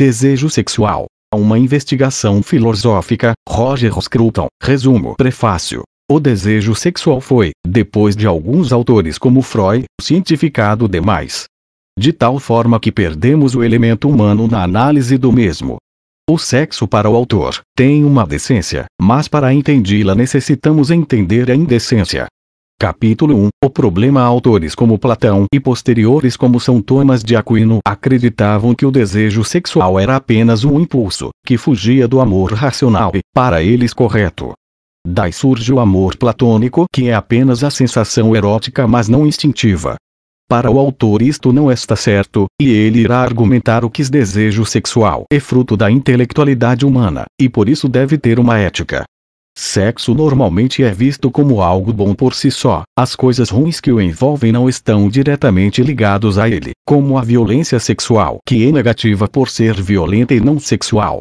Desejo sexual. Uma investigação filosófica, Roger Scruton. Resumo Prefácio. O desejo sexual foi, depois de alguns autores como Freud, cientificado demais. De tal forma que perdemos o elemento humano na análise do mesmo. O sexo para o autor tem uma decência, mas para entendê-la necessitamos entender a indecência. Capítulo 1 O problema Autores como Platão e posteriores como São Tomás de Aquino acreditavam que o desejo sexual era apenas um impulso, que fugia do amor racional e, para eles, correto. Daí surge o amor platônico, que é apenas a sensação erótica mas não instintiva. Para o autor isto não está certo, e ele irá argumentar o que desejo sexual é fruto da intelectualidade humana, e por isso deve ter uma ética, Sexo normalmente é visto como algo bom por si só. As coisas ruins que o envolvem não estão diretamente ligados a ele, como a violência sexual, que é negativa por ser violenta e não sexual.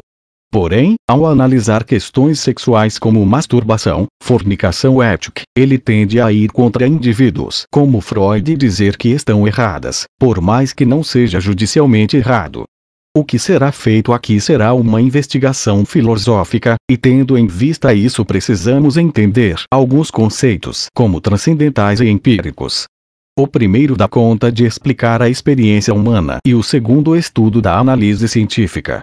Porém, ao analisar questões sexuais como masturbação, fornicação ética, ele tende a ir contra indivíduos como Freud e dizer que estão erradas, por mais que não seja judicialmente errado. O que será feito aqui será uma investigação filosófica, e tendo em vista isso precisamos entender alguns conceitos como transcendentais e empíricos. O primeiro dá conta de explicar a experiência humana e o segundo estudo da análise científica.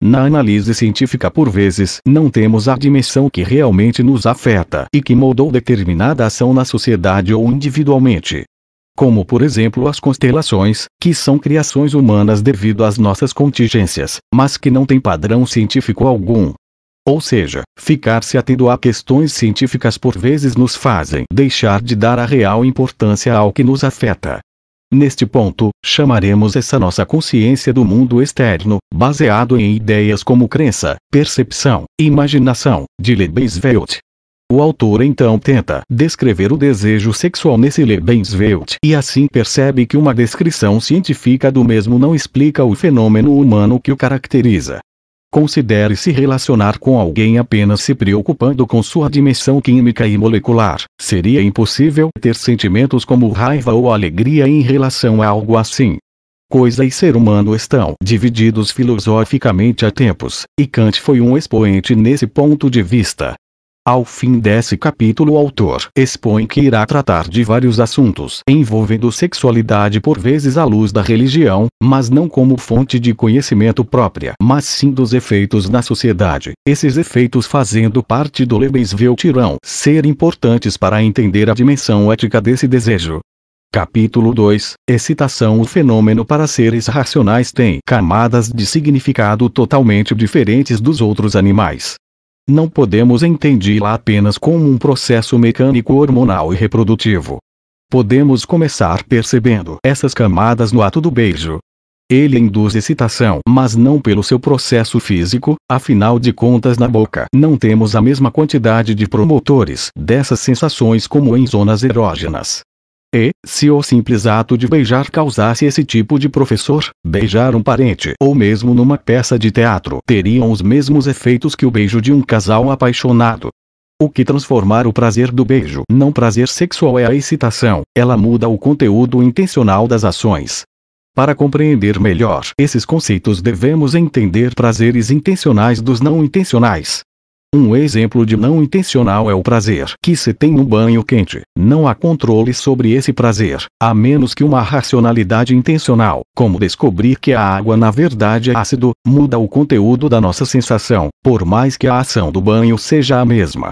Na análise científica, por vezes, não temos a dimensão que realmente nos afeta e que moldou determinada ação na sociedade ou individualmente como por exemplo as constelações, que são criações humanas devido às nossas contingências, mas que não têm padrão científico algum. Ou seja, ficar se atendo a questões científicas por vezes nos fazem deixar de dar a real importância ao que nos afeta. Neste ponto, chamaremos essa nossa consciência do mundo externo, baseado em ideias como crença, percepção, imaginação, de Lebesveld, o autor então tenta descrever o desejo sexual nesse Lebenswelt e assim percebe que uma descrição científica do mesmo não explica o fenômeno humano que o caracteriza. Considere se relacionar com alguém apenas se preocupando com sua dimensão química e molecular. Seria impossível ter sentimentos como raiva ou alegria em relação a algo assim. Coisa e ser humano estão divididos filosoficamente há tempos, e Kant foi um expoente nesse ponto de vista. Ao fim desse capítulo o autor expõe que irá tratar de vários assuntos envolvendo sexualidade por vezes à luz da religião, mas não como fonte de conhecimento própria, mas sim dos efeitos na sociedade, esses efeitos fazendo parte do irão ser importantes para entender a dimensão ética desse desejo. Capítulo 2 Excitação O fenômeno para seres racionais tem camadas de significado totalmente diferentes dos outros animais. Não podemos entendê-la apenas como um processo mecânico hormonal e reprodutivo. Podemos começar percebendo essas camadas no ato do beijo. Ele induz excitação, mas não pelo seu processo físico, afinal de contas, na boca não temos a mesma quantidade de promotores dessas sensações como em zonas erógenas. E, se o simples ato de beijar causasse esse tipo de professor, beijar um parente ou mesmo numa peça de teatro teriam os mesmos efeitos que o beijo de um casal apaixonado. O que transformar o prazer do beijo não prazer sexual é a excitação, ela muda o conteúdo intencional das ações. Para compreender melhor esses conceitos devemos entender prazeres intencionais dos não intencionais. Um exemplo de não intencional é o prazer que se tem no banho quente. Não há controle sobre esse prazer, a menos que uma racionalidade intencional, como descobrir que a água na verdade é ácido, muda o conteúdo da nossa sensação, por mais que a ação do banho seja a mesma.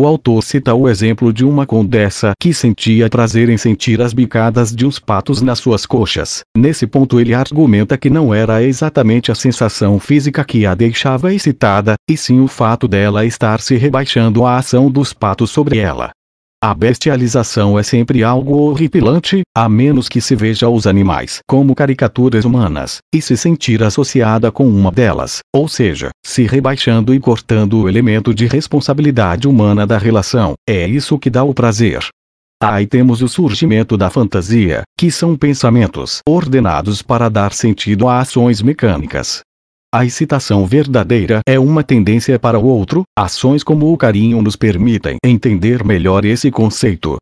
O autor cita o exemplo de uma condessa que sentia prazer em sentir as bicadas de uns patos nas suas coxas. Nesse ponto ele argumenta que não era exatamente a sensação física que a deixava excitada, e sim o fato dela estar se rebaixando à ação dos patos sobre ela. A bestialização é sempre algo horripilante, a menos que se veja os animais como caricaturas humanas, e se sentir associada com uma delas, ou seja, se rebaixando e cortando o elemento de responsabilidade humana da relação. É isso que dá o prazer. Aí temos o surgimento da fantasia, que são pensamentos ordenados para dar sentido a ações mecânicas, a excitação verdadeira é uma tendência para o outro, ações como o carinho nos permitem entender melhor esse conceito.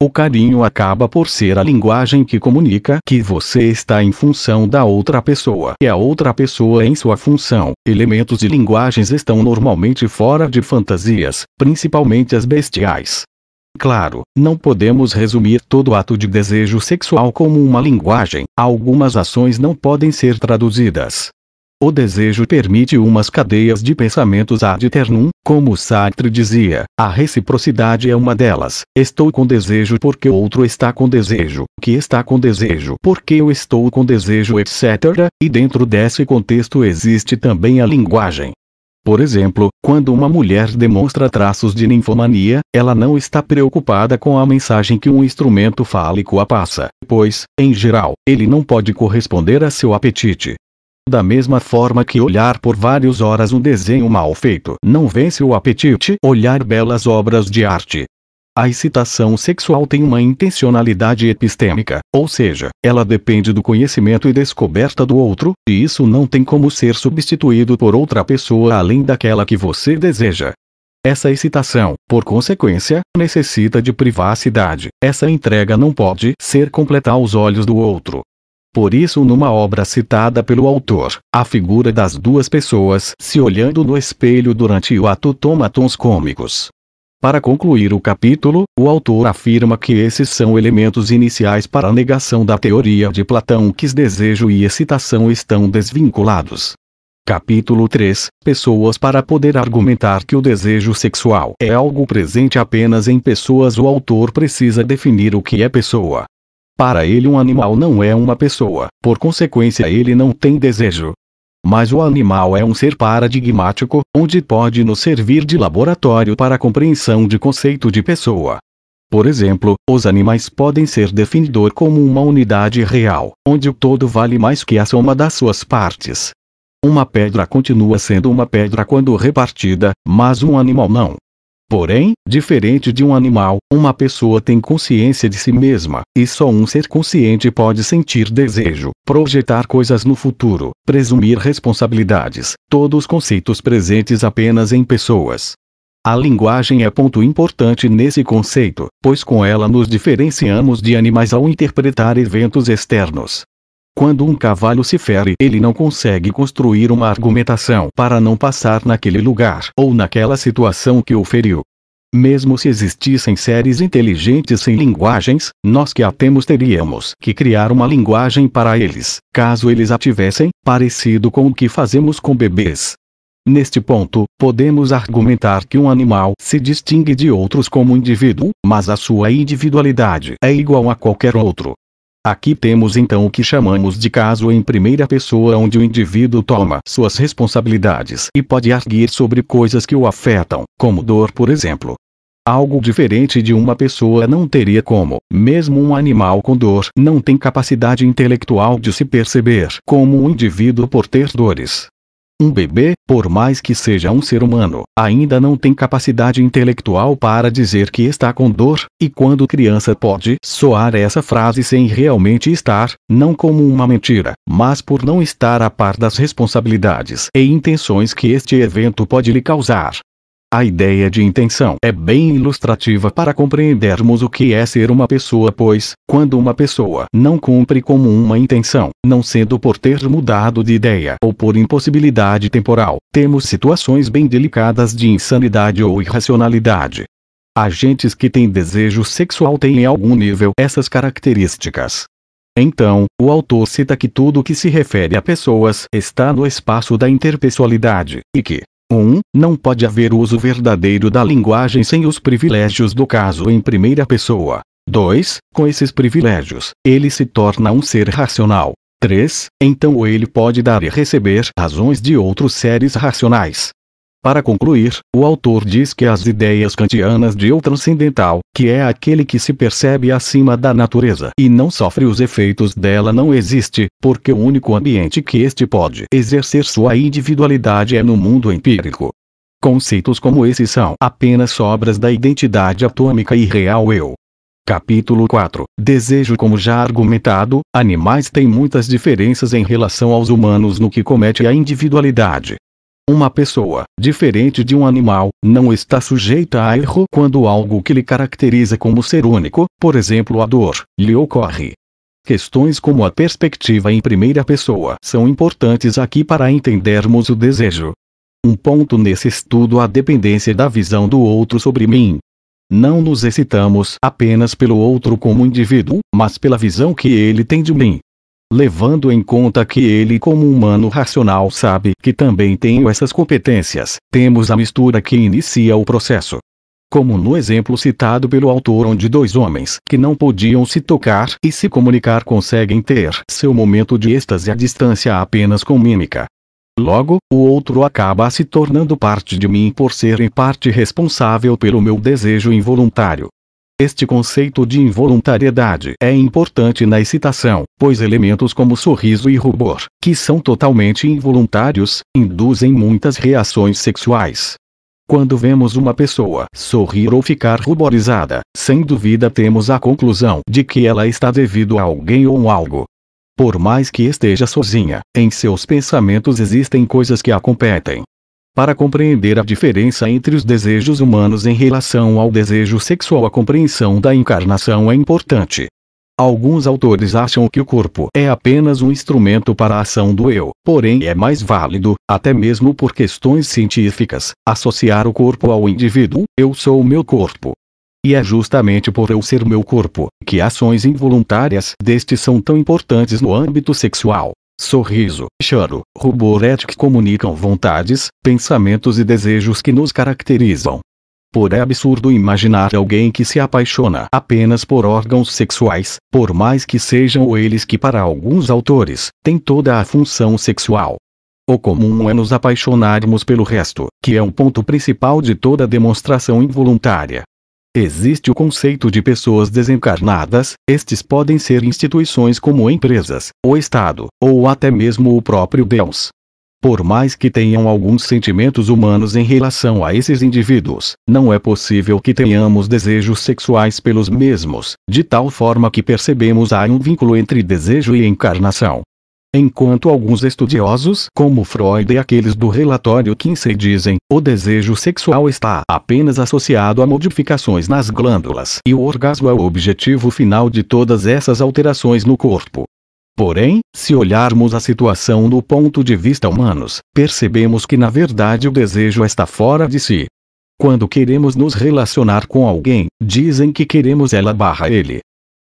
O carinho acaba por ser a linguagem que comunica que você está em função da outra pessoa e a outra pessoa em sua função. Elementos e linguagens estão normalmente fora de fantasias, principalmente as bestiais. Claro, não podemos resumir todo ato de desejo sexual como uma linguagem, algumas ações não podem ser traduzidas, o desejo permite umas cadeias de pensamentos ad eternum, como Sartre dizia. A reciprocidade é uma delas. Estou com desejo porque o outro está com desejo, que está com desejo porque eu estou com desejo, etc. E dentro desse contexto existe também a linguagem. Por exemplo, quando uma mulher demonstra traços de ninfomania, ela não está preocupada com a mensagem que um instrumento fálico a passa, pois, em geral, ele não pode corresponder a seu apetite. Da mesma forma que olhar por várias horas um desenho mal feito não vence o apetite, olhar belas obras de arte a excitação sexual tem uma intencionalidade epistêmica, ou seja, ela depende do conhecimento e descoberta do outro, e isso não tem como ser substituído por outra pessoa além daquela que você deseja. Essa excitação, por consequência, necessita de privacidade. Essa entrega não pode ser completa aos olhos do outro, por isso, numa obra citada pelo autor, a figura das duas pessoas se olhando no espelho durante o ato toma tons cômicos. Para concluir o capítulo, o autor afirma que esses são elementos iniciais para a negação da teoria de Platão que desejo e excitação estão desvinculados. Capítulo 3 Pessoas Para poder argumentar que o desejo sexual é algo presente apenas em pessoas, o autor precisa definir o que é pessoa. Para ele, um animal não é uma pessoa, por consequência, ele não tem desejo. Mas o animal é um ser paradigmático, onde pode nos servir de laboratório para a compreensão de conceito de pessoa. Por exemplo, os animais podem ser definidor como uma unidade real, onde o todo vale mais que a soma das suas partes. Uma pedra continua sendo uma pedra quando repartida, mas um animal não. Porém, diferente de um animal, uma pessoa tem consciência de si mesma, e só um ser consciente pode sentir desejo, projetar coisas no futuro, presumir responsabilidades, todos conceitos presentes apenas em pessoas. A linguagem é ponto importante nesse conceito, pois com ela nos diferenciamos de animais ao interpretar eventos externos. Quando um cavalo se fere, ele não consegue construir uma argumentação para não passar naquele lugar ou naquela situação que o feriu. Mesmo se existissem séries inteligentes sem linguagens, nós que a temos teríamos que criar uma linguagem para eles, caso eles a tivessem, parecido com o que fazemos com bebês. Neste ponto, podemos argumentar que um animal se distingue de outros como indivíduo, mas a sua individualidade é igual a qualquer outro. Aqui temos então o que chamamos de caso em primeira pessoa onde o indivíduo toma suas responsabilidades e pode arguir sobre coisas que o afetam, como dor por exemplo. Algo diferente de uma pessoa não teria como, mesmo um animal com dor não tem capacidade intelectual de se perceber como um indivíduo por ter dores. Um bebê, por mais que seja um ser humano, ainda não tem capacidade intelectual para dizer que está com dor, e quando criança pode soar essa frase sem realmente estar, não como uma mentira, mas por não estar a par das responsabilidades e intenções que este evento pode lhe causar. A ideia de intenção é bem ilustrativa para compreendermos o que é ser uma pessoa, pois, quando uma pessoa não cumpre como uma intenção, não sendo por ter mudado de ideia ou por impossibilidade temporal, temos situações bem delicadas de insanidade ou irracionalidade. Agentes que têm desejo sexual têm em algum nível essas características. Então, o autor cita que tudo que se refere a pessoas está no espaço da interpessoalidade, e que, 1. Não pode haver uso verdadeiro da linguagem sem os privilégios do caso em primeira pessoa. 2. Com esses privilégios, ele se torna um ser racional. 3. Então ele pode dar e receber razões de outros seres racionais. Para concluir, o autor diz que as ideias kantianas de eu transcendental, que é aquele que se percebe acima da natureza e não sofre os efeitos dela não existe, porque o único ambiente que este pode exercer sua individualidade é no mundo empírico. Conceitos como esses são apenas obras da identidade atômica e real eu. Capítulo 4 Desejo Como já argumentado, animais têm muitas diferenças em relação aos humanos no que comete a individualidade, uma pessoa, diferente de um animal, não está sujeita a erro quando algo que lhe caracteriza como ser único, por exemplo a dor, lhe ocorre. Questões como a perspectiva em primeira pessoa são importantes aqui para entendermos o desejo. Um ponto nesse estudo a dependência da visão do outro sobre mim. Não nos excitamos apenas pelo outro como indivíduo, mas pela visão que ele tem de mim, levando em conta que ele como humano racional sabe que também tenho essas competências, temos a mistura que inicia o processo. Como no exemplo citado pelo autor, onde dois homens que não podiam se tocar e se comunicar conseguem ter seu momento de êxtase à distância apenas com mímica. Logo, o outro acaba se tornando parte de mim por ser em parte responsável pelo meu desejo involuntário. Este conceito de involuntariedade é importante na excitação, pois elementos como sorriso e rubor, que são totalmente involuntários, induzem muitas reações sexuais. Quando vemos uma pessoa sorrir ou ficar ruborizada, sem dúvida temos a conclusão de que ela está devido a alguém ou algo. Por mais que esteja sozinha, em seus pensamentos existem coisas que a competem, para compreender a diferença entre os desejos humanos em relação ao desejo sexual, a compreensão da encarnação é importante. Alguns autores acham que o corpo é apenas um instrumento para a ação do eu, porém é mais válido, até mesmo por questões científicas, associar o corpo ao indivíduo, eu sou o meu corpo. E é justamente por eu ser meu corpo, que ações involuntárias deste são tão importantes no âmbito sexual sorriso, choro, ruborete é que comunicam vontades, pensamentos e desejos que nos caracterizam. Por é absurdo imaginar alguém que se apaixona apenas por órgãos sexuais, por mais que sejam eles que para alguns autores, têm toda a função sexual. O comum é nos apaixonarmos pelo resto, que é um ponto principal de toda demonstração involuntária. Existe o conceito de pessoas desencarnadas, estes podem ser instituições como empresas, o Estado, ou até mesmo o próprio Deus. Por mais que tenham alguns sentimentos humanos em relação a esses indivíduos, não é possível que tenhamos desejos sexuais pelos mesmos, de tal forma que percebemos há um vínculo entre desejo e encarnação. Enquanto alguns estudiosos, como Freud e aqueles do relatório Kinsey dizem, o desejo sexual está apenas associado a modificações nas glândulas e o orgasmo é o objetivo final de todas essas alterações no corpo. Porém, se olharmos a situação do ponto de vista humanos, percebemos que na verdade o desejo está fora de si. Quando queremos nos relacionar com alguém, dizem que queremos ela barra ele,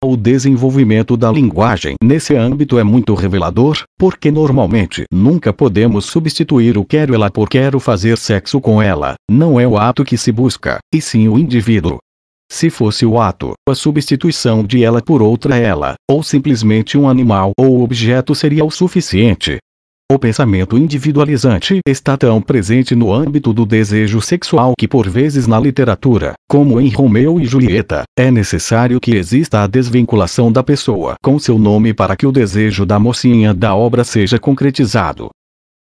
o desenvolvimento da linguagem nesse âmbito é muito revelador, porque normalmente nunca podemos substituir o quero ela por quero fazer sexo com ela. Não é o ato que se busca, e sim o indivíduo. Se fosse o ato, a substituição de ela por outra ela, ou simplesmente um animal ou objeto seria o suficiente, o pensamento individualizante está tão presente no âmbito do desejo sexual que, por vezes, na literatura, como em Romeu e Julieta, é necessário que exista a desvinculação da pessoa com seu nome para que o desejo da mocinha da obra seja concretizado.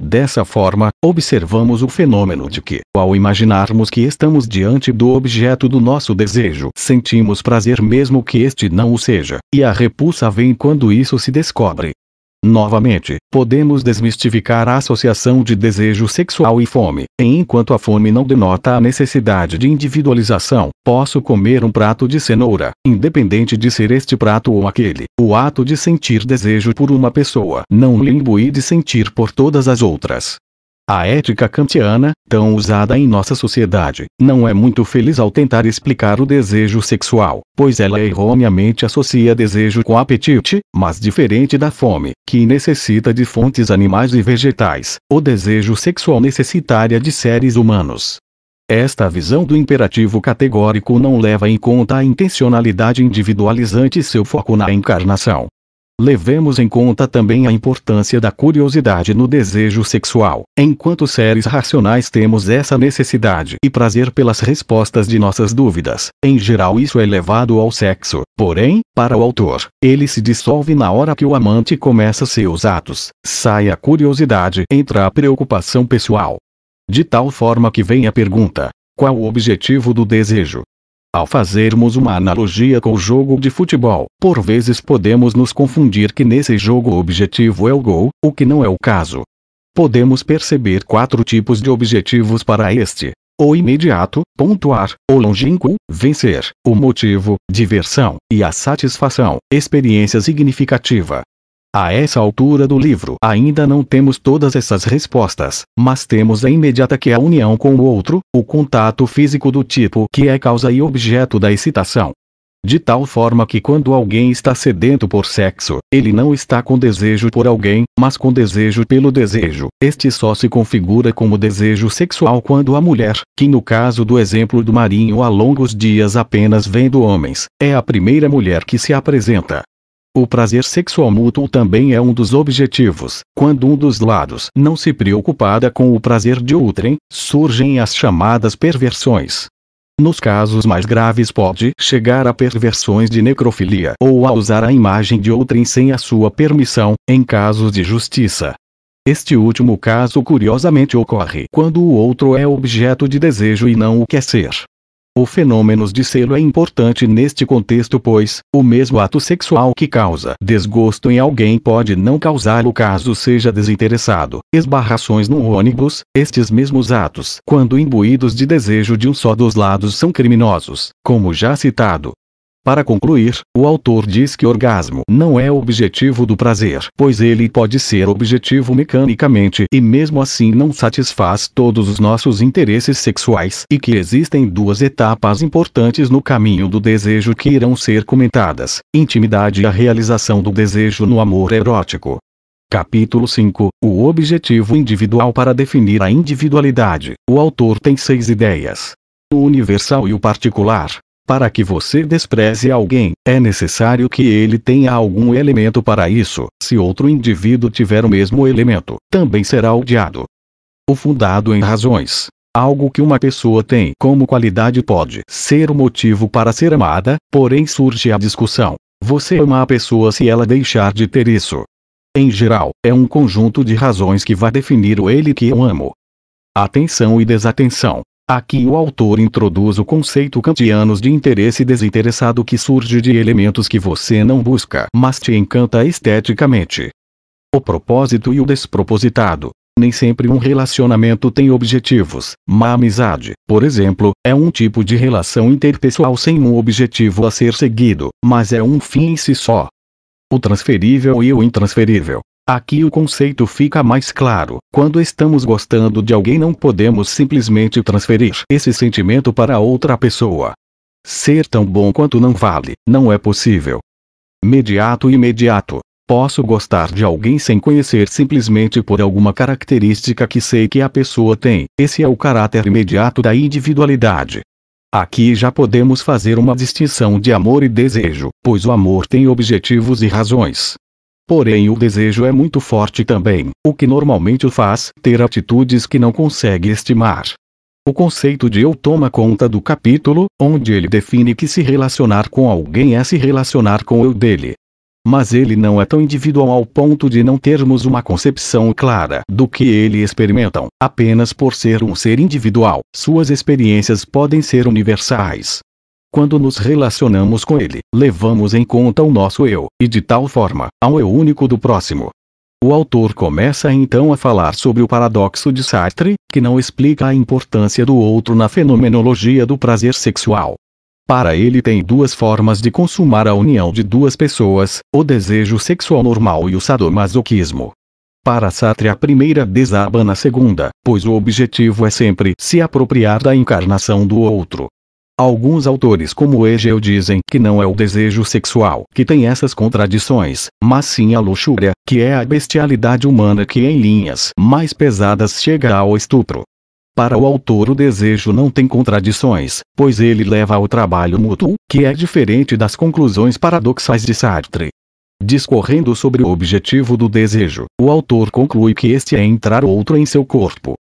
Dessa forma, observamos o fenômeno de que, ao imaginarmos que estamos diante do objeto do nosso desejo, sentimos prazer mesmo que este não o seja, e a repulsa vem quando isso se descobre. Novamente, podemos desmistificar a associação de desejo sexual e fome. Enquanto a fome não denota a necessidade de individualização, posso comer um prato de cenoura, independente de ser este prato ou aquele. O ato de sentir desejo por uma pessoa não lhe imbui de sentir por todas as outras. A ética kantiana, tão usada em nossa sociedade, não é muito feliz ao tentar explicar o desejo sexual, pois ela erroneamente associa desejo com apetite, mas diferente da fome, que necessita de fontes animais e vegetais, o desejo sexual necessitaria de seres humanos. Esta visão do imperativo categórico não leva em conta a intencionalidade individualizante e seu foco na encarnação, Levemos em conta também a importância da curiosidade no desejo sexual. Enquanto seres racionais temos essa necessidade e prazer pelas respostas de nossas dúvidas, em geral isso é levado ao sexo. Porém, para o autor, ele se dissolve na hora que o amante começa seus atos. Sai a curiosidade, entra a preocupação pessoal. De tal forma que vem a pergunta: qual o objetivo do desejo? Ao fazermos uma analogia com o jogo de futebol, por vezes podemos nos confundir que nesse jogo o objetivo é o gol, o que não é o caso. Podemos perceber quatro tipos de objetivos para este: o imediato, pontuar, o longínquo, vencer, o motivo, diversão, e a satisfação, experiência significativa. A essa altura do livro ainda não temos todas essas respostas, mas temos a imediata que é a união com o outro, o contato físico do tipo que é causa e objeto da excitação. De tal forma que quando alguém está sedento por sexo, ele não está com desejo por alguém, mas com desejo pelo desejo. Este só se configura como desejo sexual quando a mulher, que no caso do exemplo do marinho há longos dias apenas vendo homens, é a primeira mulher que se apresenta. O prazer sexual mútuo também é um dos objetivos. Quando um dos lados não se preocupada com o prazer de outrem, surgem as chamadas perversões. Nos casos mais graves pode chegar a perversões de necrofilia ou a usar a imagem de outrem sem a sua permissão, em casos de justiça. Este último caso curiosamente ocorre quando o outro é objeto de desejo e não o quer ser. O fenômeno de selo é importante neste contexto pois, o mesmo ato sexual que causa desgosto em alguém pode não causá-lo caso seja desinteressado. Esbarrações no ônibus, estes mesmos atos, quando imbuídos de desejo de um só dos lados são criminosos, como já citado. Para concluir, o autor diz que orgasmo não é objetivo do prazer, pois ele pode ser objetivo mecanicamente e mesmo assim não satisfaz todos os nossos interesses sexuais e que existem duas etapas importantes no caminho do desejo que irão ser comentadas: intimidade e a realização do desejo no amor erótico. Capítulo 5 O objetivo individual para definir a individualidade. O autor tem seis ideias: o universal e o particular, para que você despreze alguém, é necessário que ele tenha algum elemento para isso. Se outro indivíduo tiver o mesmo elemento, também será odiado. O fundado em razões. Algo que uma pessoa tem como qualidade pode ser o motivo para ser amada, porém surge a discussão. Você ama a pessoa se ela deixar de ter isso. Em geral, é um conjunto de razões que vai definir o ele que eu amo. Atenção e desatenção. Aqui o autor introduz o conceito kantianos de interesse desinteressado que surge de elementos que você não busca, mas te encanta esteticamente. O propósito e o despropositado. Nem sempre um relacionamento tem objetivos, mas amizade, por exemplo, é um tipo de relação interpessoal sem um objetivo a ser seguido, mas é um fim em si só. O transferível e o intransferível. Aqui o conceito fica mais claro. Quando estamos gostando de alguém, não podemos simplesmente transferir esse sentimento para outra pessoa. Ser tão bom quanto não vale, não é possível. Mediato e imediato. Posso gostar de alguém sem conhecer simplesmente por alguma característica que sei que a pessoa tem. Esse é o caráter imediato da individualidade. Aqui já podemos fazer uma distinção de amor e desejo, pois o amor tem objetivos e razões, Porém o desejo é muito forte também, o que normalmente o faz ter atitudes que não consegue estimar. O conceito de eu toma conta do capítulo, onde ele define que se relacionar com alguém é se relacionar com o eu dele. Mas ele não é tão individual ao ponto de não termos uma concepção clara do que ele experimentam. Apenas por ser um ser individual, suas experiências podem ser universais, quando nos relacionamos com ele, levamos em conta o nosso eu, e de tal forma, ao eu único do próximo. O autor começa então a falar sobre o paradoxo de Sartre, que não explica a importância do outro na fenomenologia do prazer sexual. Para ele, tem duas formas de consumar a união de duas pessoas: o desejo sexual normal e o sadomasoquismo. Para Sartre a primeira desaba na segunda, pois o objetivo é sempre se apropriar da encarnação do outro, Alguns autores como Egeu, dizem que não é o desejo sexual que tem essas contradições, mas sim a luxúria, que é a bestialidade humana que em linhas mais pesadas chega ao estupro. Para o autor o desejo não tem contradições, pois ele leva ao trabalho mútuo, que é diferente das conclusões paradoxais de Sartre. Discorrendo sobre o objetivo do desejo, o autor conclui que este é entrar outro em seu corpo,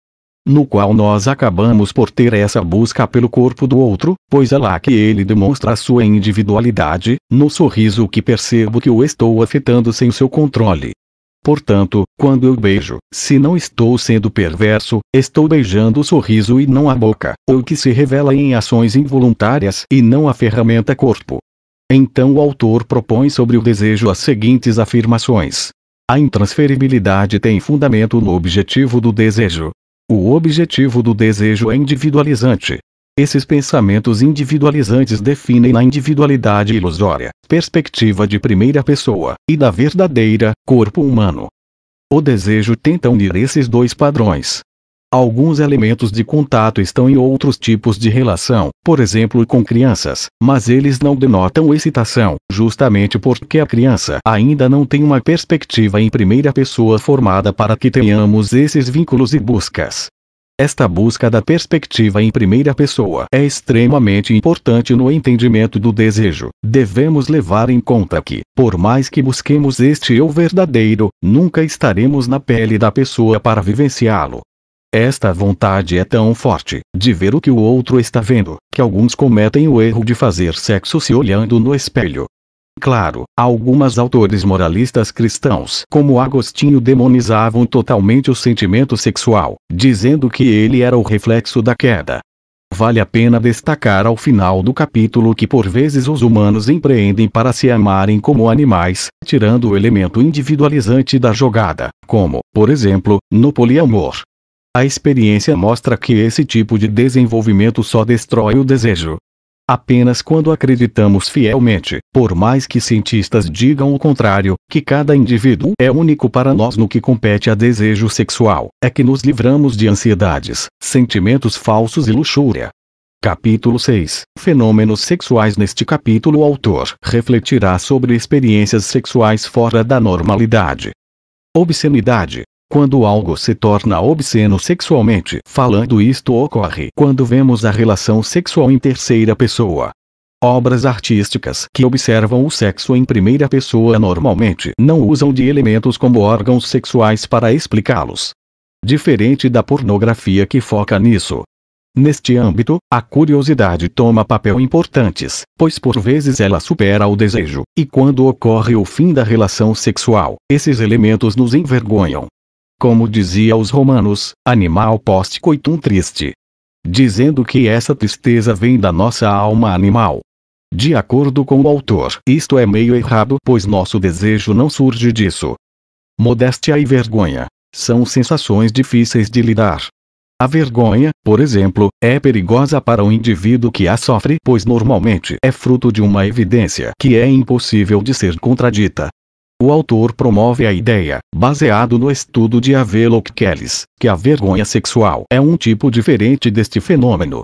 no qual nós acabamos por ter essa busca pelo corpo do outro, pois é lá que ele demonstra a sua individualidade, no sorriso que percebo que o estou afetando sem seu controle. Portanto, quando eu beijo, se não estou sendo perverso, estou beijando o sorriso e não a boca, ou que se revela em ações involuntárias e não a ferramenta corpo. Então o autor propõe sobre o desejo as seguintes afirmações. A intransferibilidade tem fundamento no objetivo do desejo, o objetivo do desejo é individualizante. Esses pensamentos individualizantes definem na individualidade ilusória, perspectiva de primeira pessoa, e da verdadeira, corpo humano. O desejo tenta unir esses dois padrões, Alguns elementos de contato estão em outros tipos de relação, por exemplo com crianças, mas eles não denotam excitação, justamente porque a criança ainda não tem uma perspectiva em primeira pessoa formada para que tenhamos esses vínculos e buscas. Esta busca da perspectiva em primeira pessoa é extremamente importante no entendimento do desejo. Devemos levar em conta que, por mais que busquemos este eu verdadeiro, nunca estaremos na pele da pessoa para vivenciá-lo. Esta vontade é tão forte, de ver o que o outro está vendo, que alguns cometem o erro de fazer sexo se olhando no espelho. Claro, algumas autores moralistas cristãos, como Agostinho, demonizavam totalmente o sentimento sexual, dizendo que ele era o reflexo da queda. Vale a pena destacar ao final do capítulo que por vezes os humanos empreendem para se amarem como animais, tirando o elemento individualizante da jogada, como, por exemplo, no poliamor. A experiência mostra que esse tipo de desenvolvimento só destrói o desejo. Apenas quando acreditamos fielmente, por mais que cientistas digam o contrário, que cada indivíduo é único para nós no que compete a desejo sexual, é que nos livramos de ansiedades, sentimentos falsos e luxúria. Capítulo 6 Fenômenos sexuais Neste capítulo, o autor refletirá sobre experiências sexuais fora da normalidade. Obscenidade, quando algo se torna obsceno sexualmente falando, isto ocorre quando vemos a relação sexual em terceira pessoa. Obras artísticas que observam o sexo em primeira pessoa normalmente não usam de elementos como órgãos sexuais para explicá-los. Diferente da pornografia que foca nisso, Neste âmbito, a curiosidade toma papel importantes, pois por vezes ela supera o desejo, e quando ocorre o fim da relação sexual, esses elementos nos envergonham, como dizia os romanos, animal post coitum triste. Dizendo que essa tristeza vem da nossa alma animal. De acordo com o autor, isto é meio errado, pois nosso desejo não surge disso. Modéstia e vergonha são sensações difíceis de lidar. A vergonha, por exemplo, é perigosa para o indivíduo que a sofre, pois normalmente é fruto de uma evidência que é impossível de ser contradita. O autor promove a ideia, baseado no estudo de Avelok Ellis, que a vergonha sexual é um tipo diferente deste fenômeno.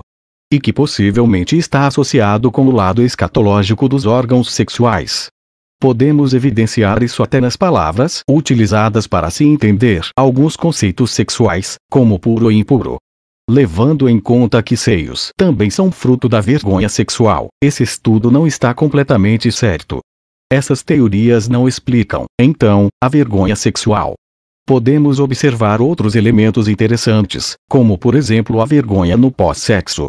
E que possivelmente está associado com o lado escatológico dos órgãos sexuais. Podemos evidenciar isso até nas palavras utilizadas para se entender alguns conceitos sexuais, como puro e impuro. Levando em conta que seios também são fruto da vergonha sexual, esse estudo não está completamente certo, essas teorias não explicam, então, a vergonha sexual. Podemos observar outros elementos interessantes, como por exemplo a vergonha no pós-sexo.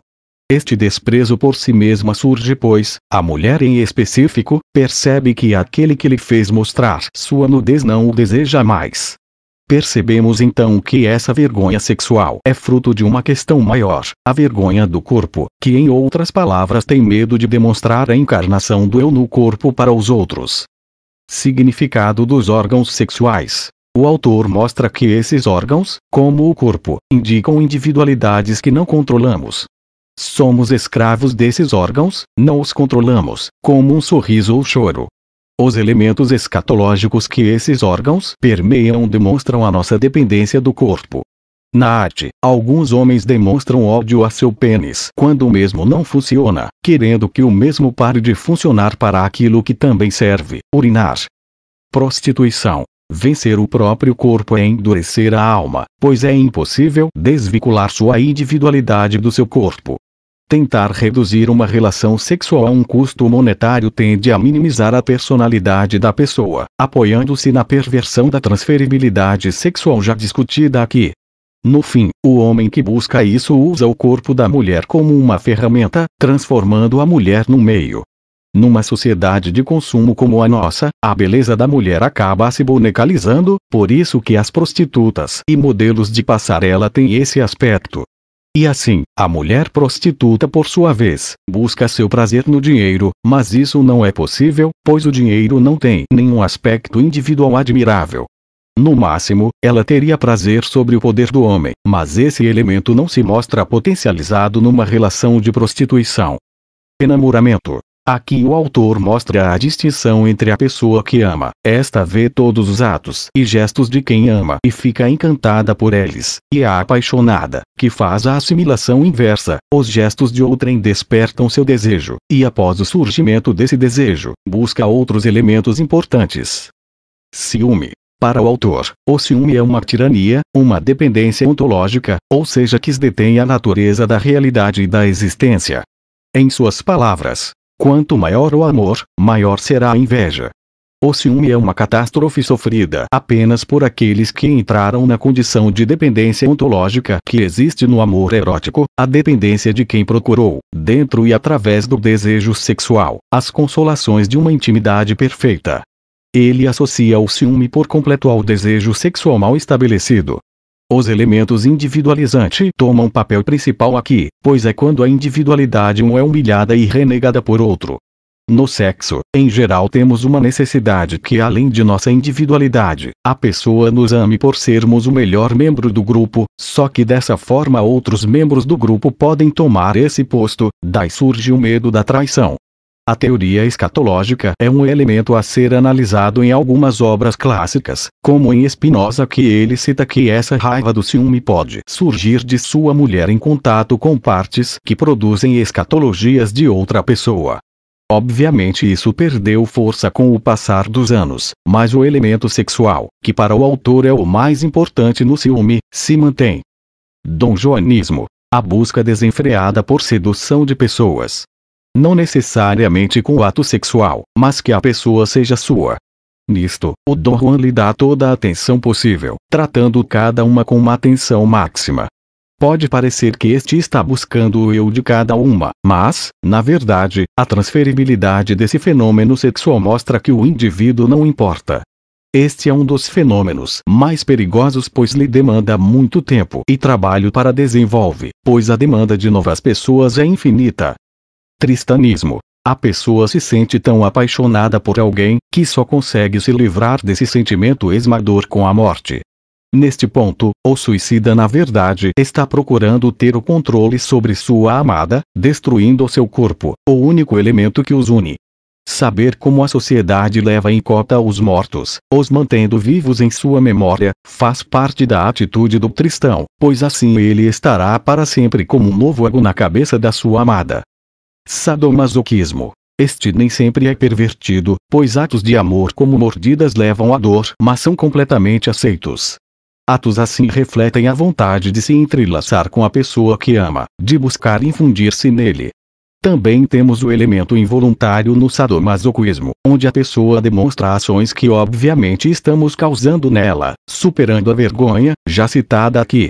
Este desprezo por si mesma surge pois, a mulher em específico, percebe que aquele que lhe fez mostrar sua nudez não o deseja mais. Percebemos então que essa vergonha sexual é fruto de uma questão maior, a vergonha do corpo, que em outras palavras tem medo de demonstrar a encarnação do eu no corpo para os outros. Significado dos órgãos sexuais. O autor mostra que esses órgãos, como o corpo, indicam individualidades que não controlamos. Somos escravos desses órgãos, não os controlamos, como um sorriso ou choro, os elementos escatológicos que esses órgãos permeiam demonstram a nossa dependência do corpo. Na arte, alguns homens demonstram ódio a seu pênis quando o mesmo não funciona, querendo que o mesmo pare de funcionar para aquilo que também serve, urinar. Prostituição. Vencer o próprio corpo é endurecer a alma, pois é impossível desvincular sua individualidade do seu corpo. Tentar reduzir uma relação sexual a um custo monetário tende a minimizar a personalidade da pessoa, apoiando-se na perversão da transferibilidade sexual já discutida aqui. No fim, o homem que busca isso usa o corpo da mulher como uma ferramenta, transformando a mulher no meio. Numa sociedade de consumo como a nossa, a beleza da mulher acaba se bonecalizando, por isso que as prostitutas e modelos de passarela têm esse aspecto. E assim, a mulher prostituta, por sua vez, busca seu prazer no dinheiro, mas isso não é possível, pois o dinheiro não tem nenhum aspecto individual admirável. No máximo, ela teria prazer sobre o poder do homem, mas esse elemento não se mostra potencializado numa relação de prostituição. Enamoramento Aqui o autor mostra a distinção entre a pessoa que ama, esta vê todos os atos e gestos de quem ama e fica encantada por eles, e a apaixonada, que faz a assimilação inversa, os gestos de outrem despertam seu desejo, e após o surgimento desse desejo, busca outros elementos importantes. Ciúme. Para o autor, o ciúme é uma tirania, uma dependência ontológica, ou seja, que detém a natureza da realidade e da existência. Em suas palavras, Quanto maior o amor, maior será a inveja. O ciúme é uma catástrofe sofrida apenas por aqueles que entraram na condição de dependência ontológica que existe no amor erótico, a dependência de quem procurou, dentro e através do desejo sexual, as consolações de uma intimidade perfeita. Ele associa o ciúme por completo ao desejo sexual mal estabelecido, os elementos individualizante tomam papel principal aqui, pois é quando a individualidade um é humilhada e renegada por outro. No sexo, em geral temos uma necessidade que além de nossa individualidade, a pessoa nos ame por sermos o melhor membro do grupo, só que dessa forma outros membros do grupo podem tomar esse posto, daí surge o medo da traição, a teoria escatológica é um elemento a ser analisado em algumas obras clássicas, como em Spinoza que ele cita que essa raiva do ciúme pode surgir de sua mulher em contato com partes que produzem escatologias de outra pessoa. Obviamente isso perdeu força com o passar dos anos, mas o elemento sexual, que para o autor é o mais importante no ciúme, se mantém. Dom Joanismo. A busca desenfreada por sedução de pessoas, não necessariamente com o ato sexual, mas que a pessoa seja sua. Nisto, o Don Juan lhe dá toda a atenção possível, tratando cada uma com uma atenção máxima. Pode parecer que este está buscando o eu de cada uma, mas, na verdade, a transferibilidade desse fenômeno sexual mostra que o indivíduo não importa. Este é um dos fenômenos mais perigosos pois lhe demanda muito tempo e trabalho para desenvolver, pois a demanda de novas pessoas é infinita, Tristanismo. A pessoa se sente tão apaixonada por alguém que só consegue se livrar desse sentimento esmagador com a morte. Neste ponto, o suicida na verdade está procurando ter o controle sobre sua amada, destruindo o seu corpo, o único elemento que os une. Saber como a sociedade leva em cota os mortos, os mantendo vivos em sua memória, faz parte da atitude do tristão, pois assim ele estará para sempre como um novo ego na cabeça da sua amada. Sadomasoquismo. Este nem sempre é pervertido, pois atos de amor como mordidas levam à dor, mas são completamente aceitos. Atos assim refletem a vontade de se entrelaçar com a pessoa que ama, de buscar infundir-se nele. Também temos o elemento involuntário no sadomasoquismo, onde a pessoa demonstra ações que obviamente estamos causando nela, superando a vergonha, já citada aqui,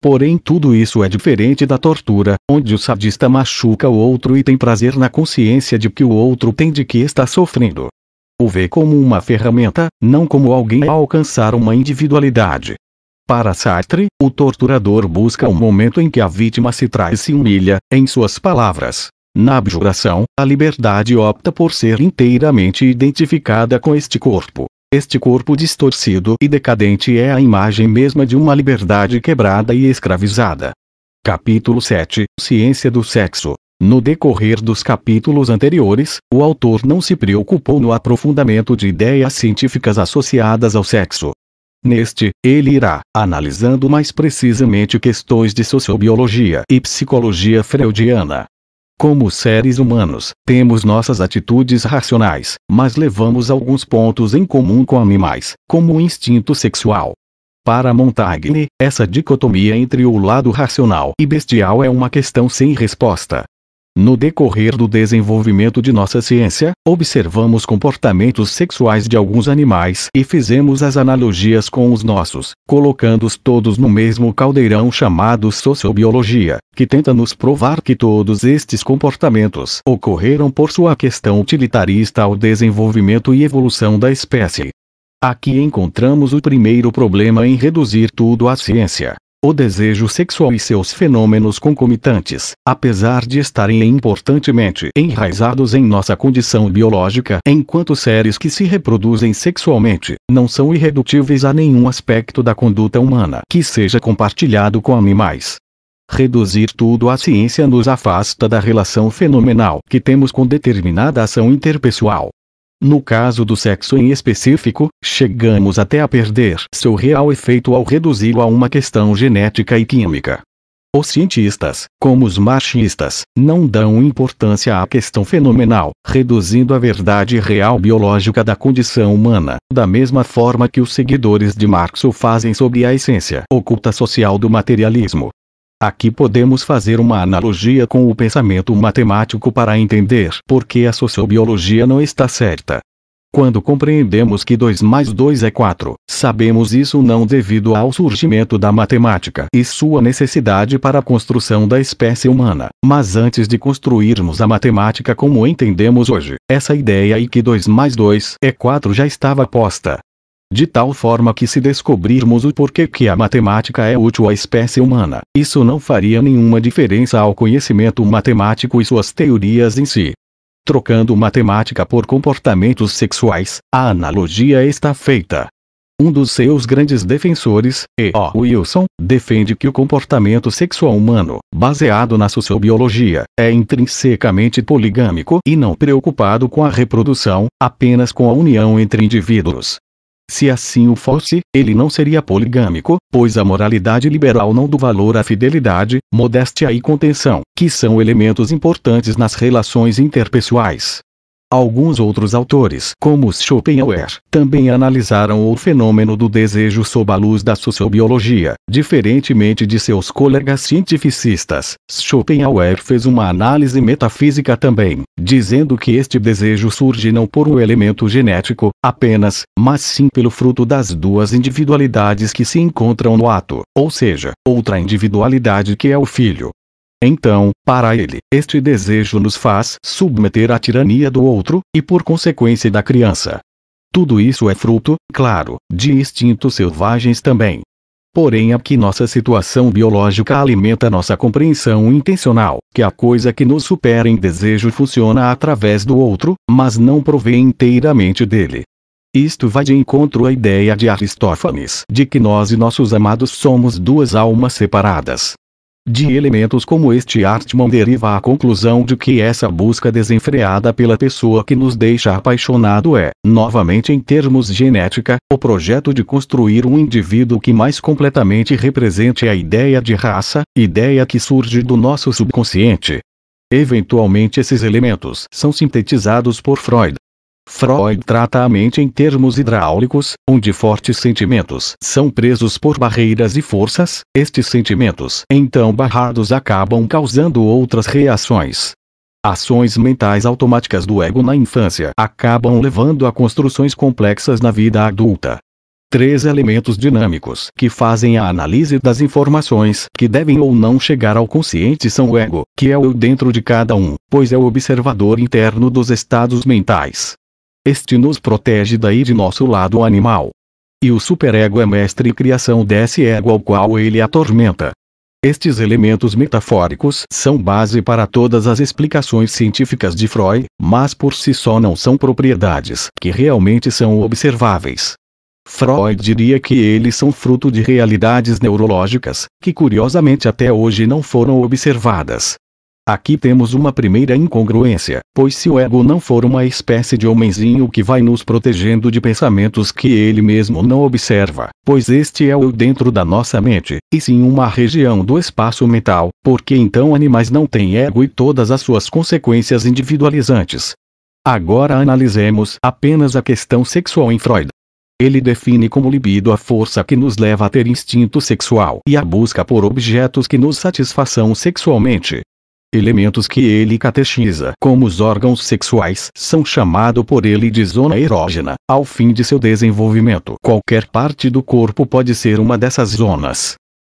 Porém tudo isso é diferente da tortura, onde o sadista machuca o outro e tem prazer na consciência de que o outro tem de que está sofrendo. O vê como uma ferramenta, não como alguém a alcançar uma individualidade. Para Sartre, o torturador busca o um momento em que a vítima se traz e se humilha, em suas palavras. Na abjuração, a liberdade opta por ser inteiramente identificada com este corpo. Este corpo distorcido e decadente é a imagem mesma de uma liberdade quebrada e escravizada. Capítulo 7 Ciência do Sexo no decorrer dos capítulos anteriores, o autor não se preocupou no aprofundamento de ideias científicas associadas ao sexo. Neste, ele irá, analisando mais precisamente questões de sociobiologia e psicologia freudiana, como seres humanos, temos nossas atitudes racionais, mas levamos alguns pontos em comum com animais, como o instinto sexual. Para Montagne, essa dicotomia entre o lado racional e bestial é uma questão sem resposta, no decorrer do desenvolvimento de nossa ciência, observamos comportamentos sexuais de alguns animais e fizemos as analogias com os nossos, colocando-os todos no mesmo caldeirão chamado sociobiologia, que tenta nos provar que todos estes comportamentos ocorreram por sua questão utilitarista ao desenvolvimento e evolução da espécie. Aqui encontramos o primeiro problema em reduzir tudo à ciência, o desejo sexual e seus fenômenos concomitantes, apesar de estarem importantemente enraizados em nossa condição biológica enquanto seres que se reproduzem sexualmente, não são irredutíveis a nenhum aspecto da conduta humana que seja compartilhado com animais. Reduzir tudo à ciência nos afasta da relação fenomenal que temos com determinada ação interpessoal. No caso do sexo em específico, chegamos até a perder seu real efeito ao reduzi-lo a uma questão genética e química. Os cientistas, como os machistas, não dão importância à questão fenomenal, reduzindo a verdade real biológica da condição humana, da mesma forma que os seguidores de Marx o fazem sobre a essência oculta social do materialismo. Aqui podemos fazer uma analogia com o pensamento matemático para entender por que a sociobiologia não está certa. Quando compreendemos que 2 mais 2 é 4, sabemos isso não devido ao surgimento da matemática e sua necessidade para a construção da espécie humana, mas antes de construirmos a matemática como entendemos hoje, essa ideia e que 2 mais 2 é 4 já estava posta de tal forma que se descobrirmos o porquê que a matemática é útil à espécie humana, isso não faria nenhuma diferença ao conhecimento matemático e suas teorias em si. Trocando matemática por comportamentos sexuais, a analogia está feita. Um dos seus grandes defensores, E. O. Wilson, defende que o comportamento sexual humano, baseado na sociobiologia, é intrinsecamente poligâmico e não preocupado com a reprodução, apenas com a união entre indivíduos. Se assim o fosse, ele não seria poligâmico, pois a moralidade liberal não do valor à fidelidade, modéstia e contenção, que são elementos importantes nas relações interpessoais. Alguns outros autores, como Schopenhauer, também analisaram o fenômeno do desejo sob a luz da sociobiologia. Diferentemente de seus colegas cientificistas, Schopenhauer fez uma análise metafísica também, dizendo que este desejo surge não por um elemento genético apenas, mas sim pelo fruto das duas individualidades que se encontram no ato, ou seja, outra individualidade que é o filho então, para ele, este desejo nos faz submeter à tirania do outro, e por consequência da criança. Tudo isso é fruto, claro, de instintos selvagens também. Porém, aqui nossa situação biológica alimenta nossa compreensão intencional, que a coisa que nos supera em desejo funciona através do outro, mas não provém inteiramente dele. Isto vai de encontro à ideia de Aristófanes de que nós e nossos amados somos duas almas separadas, de elementos como este Hartmann deriva a conclusão de que essa busca desenfreada pela pessoa que nos deixa apaixonado é, novamente em termos genética, o projeto de construir um indivíduo que mais completamente represente a ideia de raça, ideia que surge do nosso subconsciente. Eventualmente esses elementos são sintetizados por Freud, Freud trata a mente em termos hidráulicos, onde fortes sentimentos são presos por barreiras e forças, estes sentimentos então barrados acabam causando outras reações. Ações mentais automáticas do ego na infância acabam levando a construções complexas na vida adulta. Três elementos dinâmicos que fazem a análise das informações que devem ou não chegar ao consciente são o ego, que é o dentro de cada um, pois é o observador interno dos estados mentais, este nos protege daí de nosso lado animal. E o superego é mestre e criação desse ego ao qual ele atormenta. Estes elementos metafóricos são base para todas as explicações científicas de Freud, mas por si só não são propriedades que realmente são observáveis. Freud diria que eles são fruto de realidades neurológicas, que curiosamente até hoje não foram observadas, Aqui temos uma primeira incongruência, pois se o ego não for uma espécie de homenzinho que vai nos protegendo de pensamentos que ele mesmo não observa, pois este é o dentro da nossa mente, e sim uma região do espaço mental, porque então animais não têm ego e todas as suas consequências individualizantes. Agora analisemos apenas a questão sexual em Freud. Ele define como libido a força que nos leva a ter instinto sexual e a busca por objetos que nos satisfaçam sexualmente. Elementos que ele catechiza como os órgãos sexuais são chamado por ele de zona erógena, ao fim de seu desenvolvimento. Qualquer parte do corpo pode ser uma dessas zonas.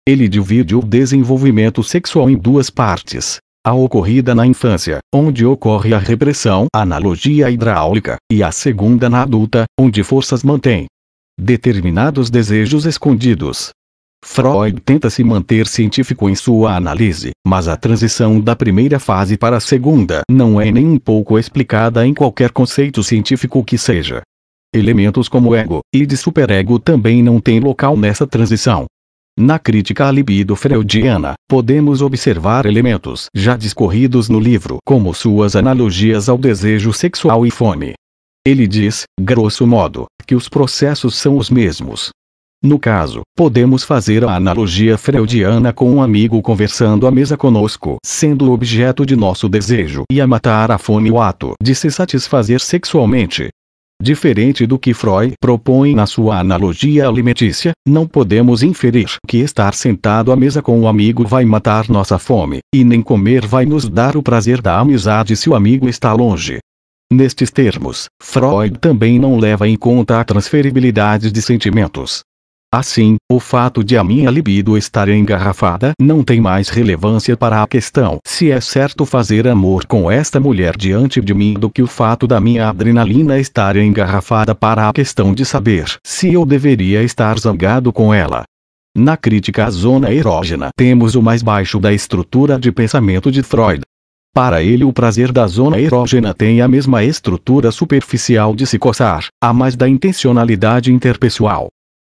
Ele divide o desenvolvimento sexual em duas partes, a ocorrida na infância, onde ocorre a repressão, analogia hidráulica, e a segunda na adulta, onde forças mantêm determinados desejos escondidos, Freud tenta se manter científico em sua análise, mas a transição da primeira fase para a segunda não é nem um pouco explicada em qualquer conceito científico que seja. Elementos como ego e de superego também não têm local nessa transição. Na crítica à libido freudiana, podemos observar elementos já discorridos no livro, como suas analogias ao desejo sexual e fome. Ele diz, grosso modo, que os processos são os mesmos, no caso, podemos fazer a analogia freudiana com um amigo conversando à mesa conosco, sendo o objeto de nosso desejo e a matar a fome o ato de se satisfazer sexualmente. Diferente do que Freud propõe na sua analogia alimentícia, não podemos inferir que estar sentado à mesa com o um amigo vai matar nossa fome, e nem comer vai nos dar o prazer da amizade se o amigo está longe. Nestes termos, Freud também não leva em conta a transferibilidade de sentimentos, Assim, o fato de a minha libido estar engarrafada não tem mais relevância para a questão se é certo fazer amor com esta mulher diante de mim do que o fato da minha adrenalina estar engarrafada para a questão de saber se eu deveria estar zangado com ela. Na crítica à zona erógena, temos o mais baixo da estrutura de pensamento de Freud. Para ele, o prazer da zona erógena tem a mesma estrutura superficial de se coçar, a mais da intencionalidade interpessoal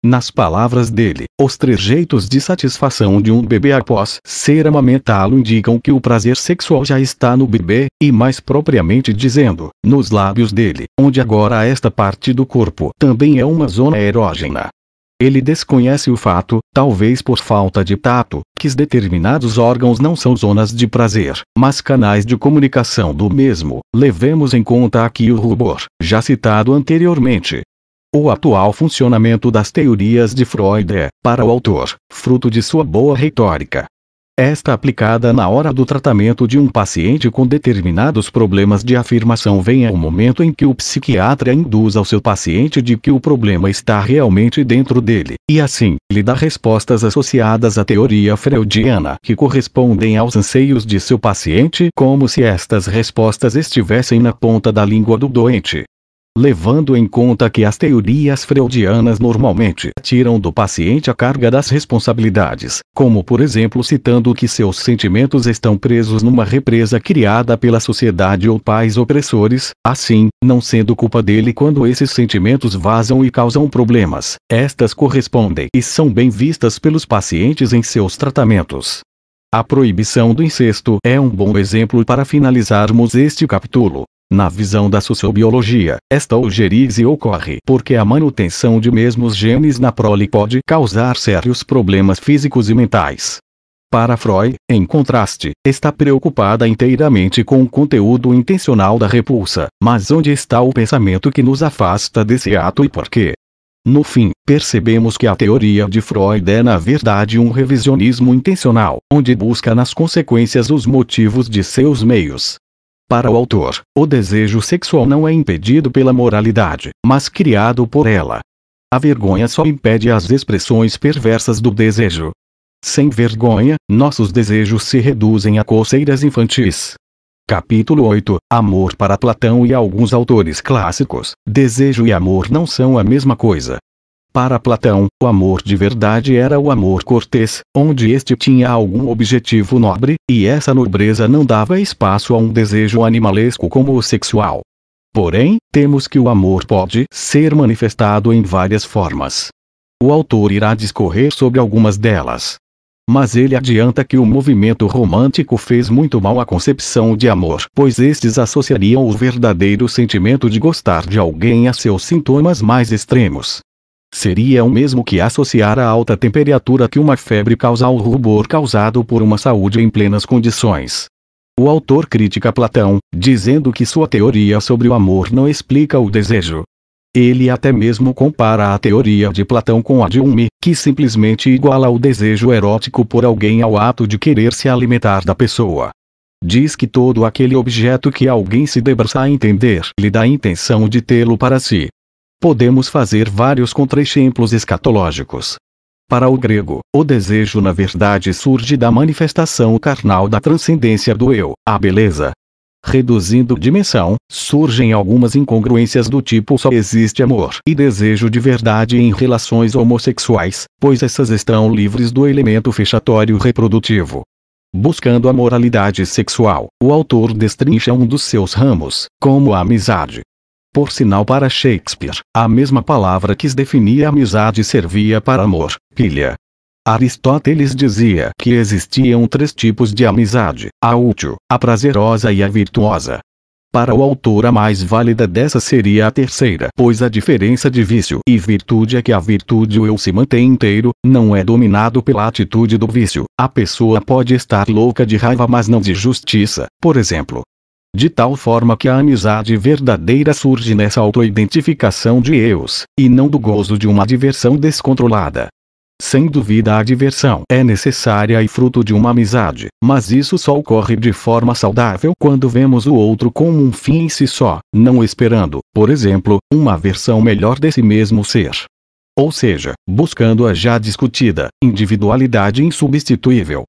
nas palavras dele, os trejeitos de satisfação de um bebê após ser amamentá-lo indicam que o prazer sexual já está no bebê, e mais propriamente dizendo, nos lábios dele, onde agora esta parte do corpo também é uma zona erógena. Ele desconhece o fato, talvez por falta de tato, que determinados órgãos não são zonas de prazer, mas canais de comunicação do mesmo. Levemos em conta aqui o rubor, já citado anteriormente, o atual funcionamento das teorias de Freud é, para o autor, fruto de sua boa retórica. Esta aplicada na hora do tratamento de um paciente com determinados problemas de afirmação vem ao momento em que o psiquiatra induz ao seu paciente de que o problema está realmente dentro dele, e assim, lhe dá respostas associadas à teoria freudiana que correspondem aos anseios de seu paciente, como se estas respostas estivessem na ponta da língua do doente levando em conta que as teorias freudianas normalmente tiram do paciente a carga das responsabilidades, como por exemplo citando que seus sentimentos estão presos numa represa criada pela sociedade ou pais opressores, assim, não sendo culpa dele quando esses sentimentos vazam e causam problemas. Estas correspondem e são bem vistas pelos pacientes em seus tratamentos. A proibição do incesto é um bom exemplo para finalizarmos este capítulo. Na visão da sociobiologia, esta algerise ocorre porque a manutenção de mesmos genes na prole pode causar sérios problemas físicos e mentais. Para Freud, em contraste, está preocupada inteiramente com o conteúdo intencional da repulsa, mas onde está o pensamento que nos afasta desse ato e por quê? No fim, percebemos que a teoria de Freud é na verdade um revisionismo intencional, onde busca nas consequências os motivos de seus meios, para o autor, o desejo sexual não é impedido pela moralidade, mas criado por ela. A vergonha só impede as expressões perversas do desejo. Sem vergonha, nossos desejos se reduzem a coceiras infantis. Capítulo 8 Amor para Platão e alguns autores clássicos. Desejo e amor não são a mesma coisa, para Platão, o amor de verdade era o amor cortês, onde este tinha algum objetivo nobre, e essa nobreza não dava espaço a um desejo animalesco como o sexual. Porém, temos que o amor pode ser manifestado em várias formas. O autor irá discorrer sobre algumas delas. Mas ele adianta que o movimento romântico fez muito mal à concepção de amor, pois estes associariam o verdadeiro sentimento de gostar de alguém a seus sintomas mais extremos. Seria o mesmo que associar a alta temperatura que uma febre causa ao rubor causado por uma saúde em plenas condições. O autor critica Platão, dizendo que sua teoria sobre o amor não explica o desejo. Ele até mesmo compara a teoria de Platão com a de Hume, que simplesmente iguala o desejo erótico por alguém ao ato de querer se alimentar da pessoa. Diz que todo aquele objeto que alguém se debruça a entender lhe dá a intenção de tê-lo para si podemos fazer vários contra-exemplos escatológicos. Para o grego, o desejo na verdade surge da manifestação carnal da transcendência do eu, a beleza. Reduzindo dimensão, surgem algumas incongruências do tipo só existe amor e desejo de verdade em relações homossexuais, pois essas estão livres do elemento fechatório reprodutivo. Buscando a moralidade sexual, o autor destrincha um dos seus ramos, como a amizade, por sinal para Shakespeare, a mesma palavra que definia amizade servia para amor, pilha. Aristóteles dizia que existiam três tipos de amizade: a útil, a prazerosa e a virtuosa. Para o autor, a mais válida dessa seria a terceira, pois a diferença de vício e virtude é que a virtude o eu se mantém inteiro, não é dominado pela atitude do vício. A pessoa pode estar louca de raiva, mas não de justiça, por exemplo de tal forma que a amizade verdadeira surge nessa autoidentificação de eus, e não do gozo de uma diversão descontrolada. Sem dúvida, a diversão é necessária e fruto de uma amizade, mas isso só ocorre de forma saudável quando vemos o outro como um fim em si só, não esperando, por exemplo, uma versão melhor desse mesmo ser. Ou seja, buscando a já discutida individualidade insubstituível,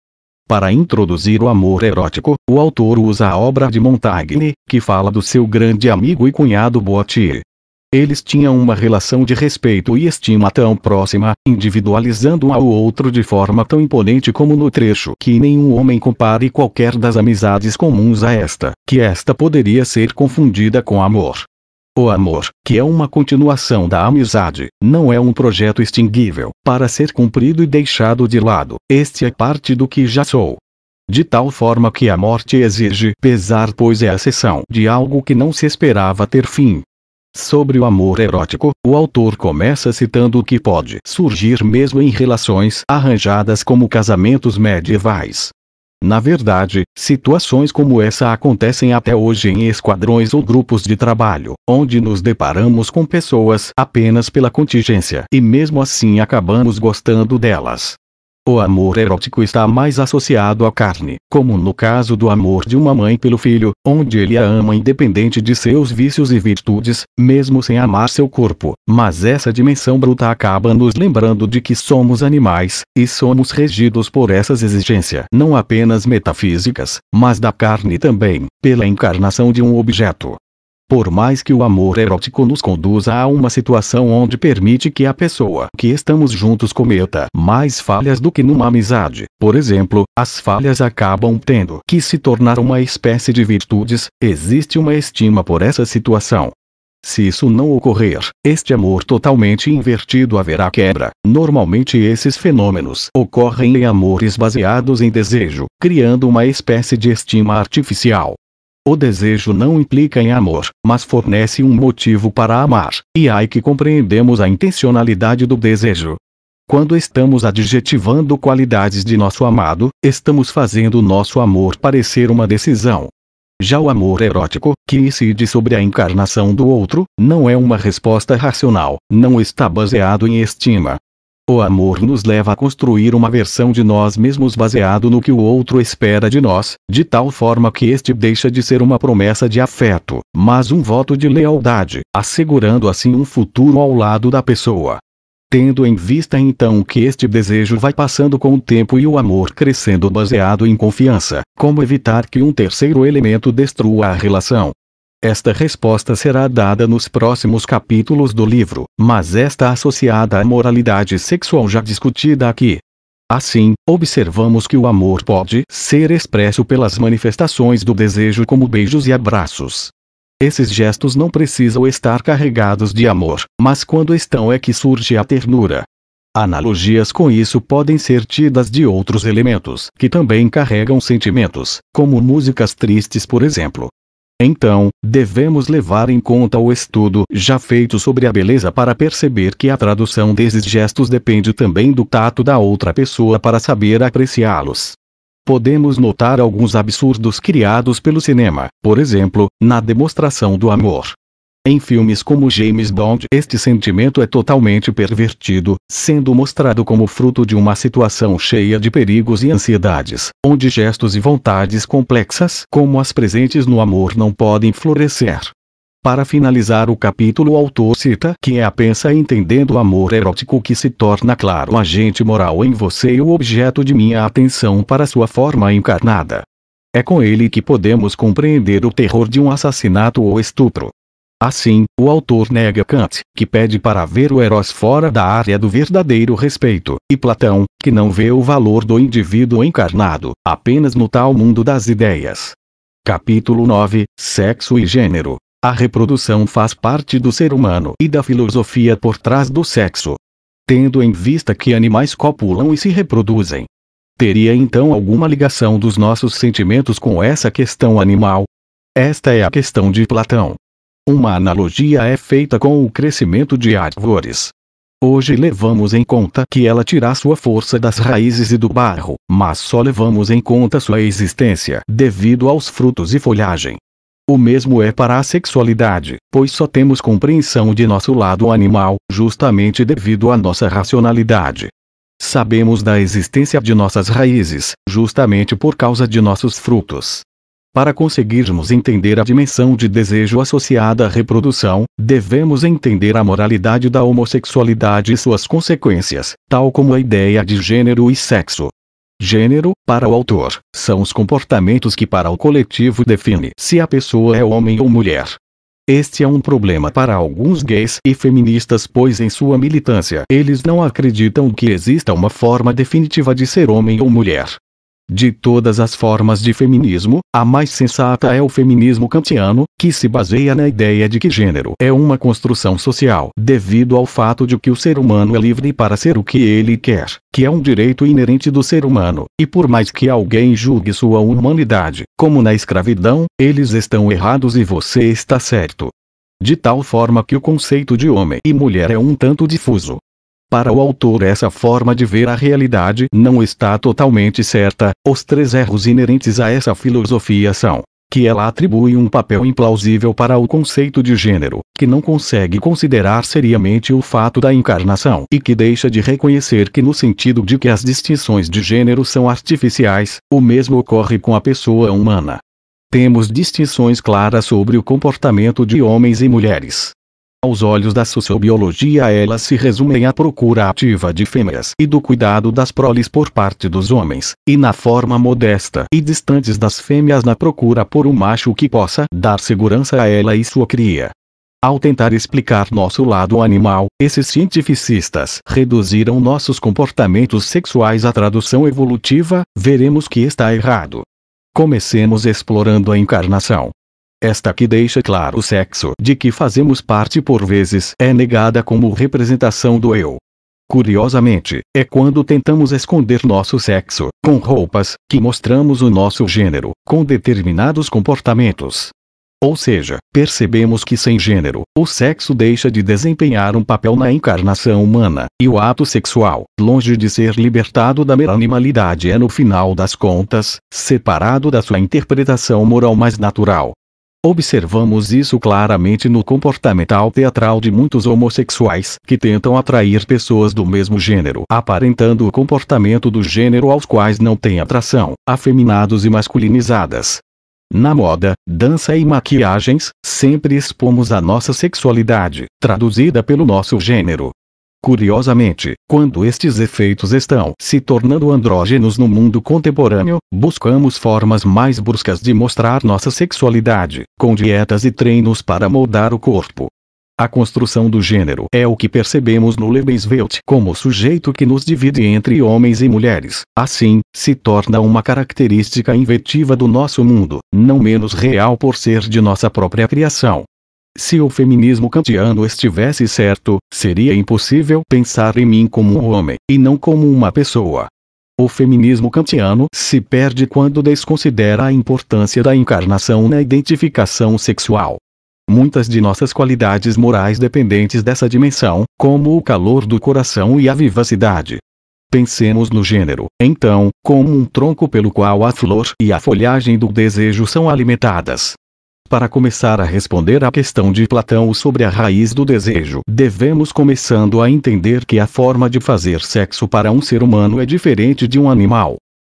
para introduzir o amor erótico, o autor usa a obra de Montaigne, que fala do seu grande amigo e cunhado Boatier. Eles tinham uma relação de respeito e estima tão próxima, individualizando um ao outro de forma tão imponente como no trecho que nenhum homem compare qualquer das amizades comuns a esta, que esta poderia ser confundida com amor. O amor, que é uma continuação da amizade, não é um projeto extinguível, para ser cumprido e deixado de lado. Este é parte do que já sou. De tal forma que a morte exige pesar, pois é a cessão de algo que não se esperava ter fim. Sobre o amor erótico, o autor começa citando o que pode surgir mesmo em relações arranjadas como casamentos medievais, na verdade, situações como essa acontecem até hoje em esquadrões ou grupos de trabalho, onde nos deparamos com pessoas apenas pela contingência e mesmo assim acabamos gostando delas. O amor erótico está mais associado à carne, como no caso do amor de uma mãe pelo filho, onde ele a ama independente de seus vícios e virtudes, mesmo sem amar seu corpo. Mas essa dimensão bruta acaba nos lembrando de que somos animais, e somos regidos por essas exigências, não apenas metafísicas, mas da carne também, pela encarnação de um objeto. Por mais que o amor erótico nos conduza a uma situação onde permite que a pessoa que estamos juntos cometa mais falhas do que numa amizade, por exemplo, as falhas acabam tendo que se tornar uma espécie de virtudes, existe uma estima por essa situação. Se isso não ocorrer, este amor totalmente invertido haverá quebra. Normalmente esses fenômenos ocorrem em amores baseados em desejo, criando uma espécie de estima artificial. O desejo não implica em amor, mas fornece um motivo para amar, e ai que compreendemos a intencionalidade do desejo. Quando estamos adjetivando qualidades de nosso amado, estamos fazendo nosso amor parecer uma decisão. Já o amor erótico, que incide sobre a encarnação do outro, não é uma resposta racional, não está baseado em estima, o amor nos leva a construir uma versão de nós mesmos baseado no que o outro espera de nós, de tal forma que este deixa de ser uma promessa de afeto, mas um voto de lealdade, assegurando assim um futuro ao lado da pessoa. Tendo em vista então que este desejo vai passando com o tempo e o amor crescendo baseado em confiança, como evitar que um terceiro elemento destrua a relação? Esta resposta será dada nos próximos capítulos do livro, mas está associada à moralidade sexual já discutida aqui. Assim, observamos que o amor pode ser expresso pelas manifestações do desejo, como beijos e abraços. Esses gestos não precisam estar carregados de amor, mas quando estão é que surge a ternura. Analogias com isso podem ser tidas de outros elementos que também carregam sentimentos, como músicas tristes, por exemplo, então, devemos levar em conta o estudo já feito sobre a beleza para perceber que a tradução desses gestos depende também do tato da outra pessoa para saber apreciá-los. Podemos notar alguns absurdos criados pelo cinema, por exemplo, na demonstração do amor. Em filmes como James Bond, este sentimento é totalmente pervertido, sendo mostrado como fruto de uma situação cheia de perigos e ansiedades, onde gestos e vontades complexas como as presentes no amor não podem florescer. Para finalizar o capítulo, o autor cita que é pensa entendendo o amor erótico que se torna claro o agente moral em você e o objeto de minha atenção para sua forma encarnada. É com ele que podemos compreender o terror de um assassinato ou estupro. Assim, o autor nega Kant, que pede para ver o herói fora da área do verdadeiro respeito, e Platão, que não vê o valor do indivíduo encarnado, apenas no tal mundo das ideias. Capítulo 9 Sexo e Gênero A reprodução faz parte do ser humano e da filosofia por trás do sexo. Tendo em vista que animais copulam e se reproduzem, Teria então alguma ligação dos nossos sentimentos com essa questão animal? Esta é a questão de Platão. Uma analogia é feita com o crescimento de árvores. Hoje levamos em conta que ela tira sua força das raízes e do barro, mas só levamos em conta sua existência devido aos frutos e folhagem. O mesmo é para a sexualidade, pois só temos compreensão de nosso lado animal, justamente devido à nossa racionalidade. Sabemos da existência de nossas raízes, justamente por causa de nossos frutos. Para conseguirmos entender a dimensão de desejo associada à reprodução, devemos entender a moralidade da homossexualidade e suas consequências, tal como a ideia de gênero e sexo. Gênero, para o autor, são os comportamentos que para o coletivo define se a pessoa é homem ou mulher. Este é um problema para alguns gays e feministas, pois em sua militância eles não acreditam que exista uma forma definitiva de ser homem ou mulher. De todas as formas de feminismo, a mais sensata é o feminismo kantiano, que se baseia na ideia de que gênero é uma construção social devido ao fato de que o ser humano é livre para ser o que ele quer, que é um direito inerente do ser humano, e por mais que alguém julgue sua humanidade, como na escravidão, eles estão errados e você está certo. De tal forma que o conceito de homem e mulher é um tanto difuso, para o autor, essa forma de ver a realidade não está totalmente certa. Os três erros inerentes a essa filosofia são que ela atribui um papel implausível para o conceito de gênero, que não consegue considerar seriamente o fato da encarnação e que deixa de reconhecer que, no sentido de que as distinções de gênero são artificiais, o mesmo ocorre com a pessoa humana. Temos distinções claras sobre o comportamento de homens e mulheres, aos olhos da sociobiologia elas se resumem à procura ativa de fêmeas e do cuidado das proles por parte dos homens, e na forma modesta e distantes das fêmeas na procura por um macho que possa dar segurança a ela e sua cria. Ao tentar explicar nosso lado animal, esses cientificistas reduziram nossos comportamentos sexuais à tradução evolutiva, veremos que está errado. Comecemos explorando a encarnação. Esta que deixa claro o sexo de que fazemos parte por vezes é negada como representação do eu. Curiosamente, é quando tentamos esconder nosso sexo, com roupas, que mostramos o nosso gênero, com determinados comportamentos. Ou seja, percebemos que sem gênero, o sexo deixa de desempenhar um papel na encarnação humana, e o ato sexual, longe de ser libertado da mera animalidade, é no final das contas, separado da sua interpretação moral mais natural, Observamos isso claramente no comportamental teatral de muitos homossexuais que tentam atrair pessoas do mesmo gênero, aparentando o comportamento do gênero aos quais não têm atração, afeminados e masculinizadas. Na moda, dança e maquiagens, sempre expomos a nossa sexualidade, traduzida pelo nosso gênero, Curiosamente, quando estes efeitos estão se tornando andrógenos no mundo contemporâneo, buscamos formas mais bruscas de mostrar nossa sexualidade, com dietas e treinos para moldar o corpo. A construção do gênero é o que percebemos no Lebenswelt como sujeito que nos divide entre homens e mulheres. Assim, se torna uma característica inventiva do nosso mundo, não menos real por ser de nossa própria criação. Se o feminismo kantiano estivesse certo, seria impossível pensar em mim como um homem, e não como uma pessoa. O feminismo kantiano se perde quando desconsidera a importância da encarnação na identificação sexual. Muitas de nossas qualidades morais dependentes dessa dimensão, como o calor do coração e a vivacidade. Pensemos no gênero, então, como um tronco pelo qual a flor e a folhagem do desejo são alimentadas para começar a responder à questão de Platão sobre a raiz do desejo. Devemos começando a entender que a forma de fazer sexo para um ser humano é diferente de um animal.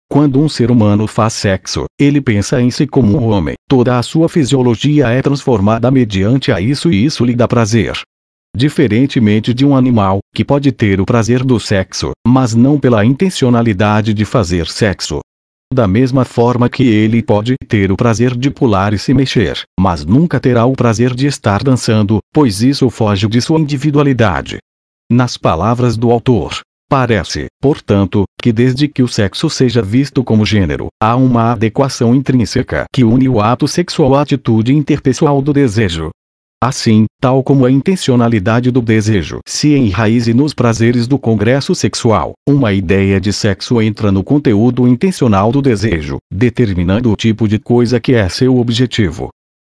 Quando um ser humano faz sexo, ele pensa em si como um homem. Toda a sua fisiologia é transformada mediante a isso e isso lhe dá prazer. Diferentemente de um animal, que pode ter o prazer do sexo, mas não pela intencionalidade de fazer sexo, da mesma forma que ele pode ter o prazer de pular e se mexer, mas nunca terá o prazer de estar dançando, pois isso foge de sua individualidade. Nas palavras do autor, Parece, portanto, que desde que o sexo seja visto como gênero, há uma adequação intrínseca que une o ato sexual à atitude interpessoal do desejo, Assim, tal como a intencionalidade do desejo se enraize nos prazeres do congresso sexual, uma ideia de sexo entra no conteúdo intencional do desejo, determinando o tipo de coisa que é seu objetivo.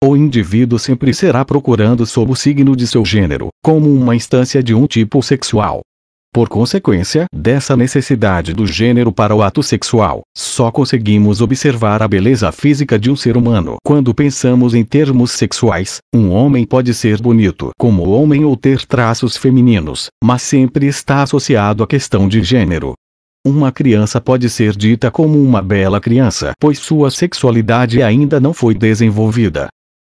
O indivíduo sempre será procurando sob o signo de seu gênero, como uma instância de um tipo sexual, por consequência dessa necessidade do gênero para o ato sexual, só conseguimos observar a beleza física de um ser humano quando pensamos em termos sexuais. Um homem pode ser bonito como homem ou ter traços femininos, mas sempre está associado à questão de gênero. Uma criança pode ser dita como uma bela criança, pois sua sexualidade ainda não foi desenvolvida.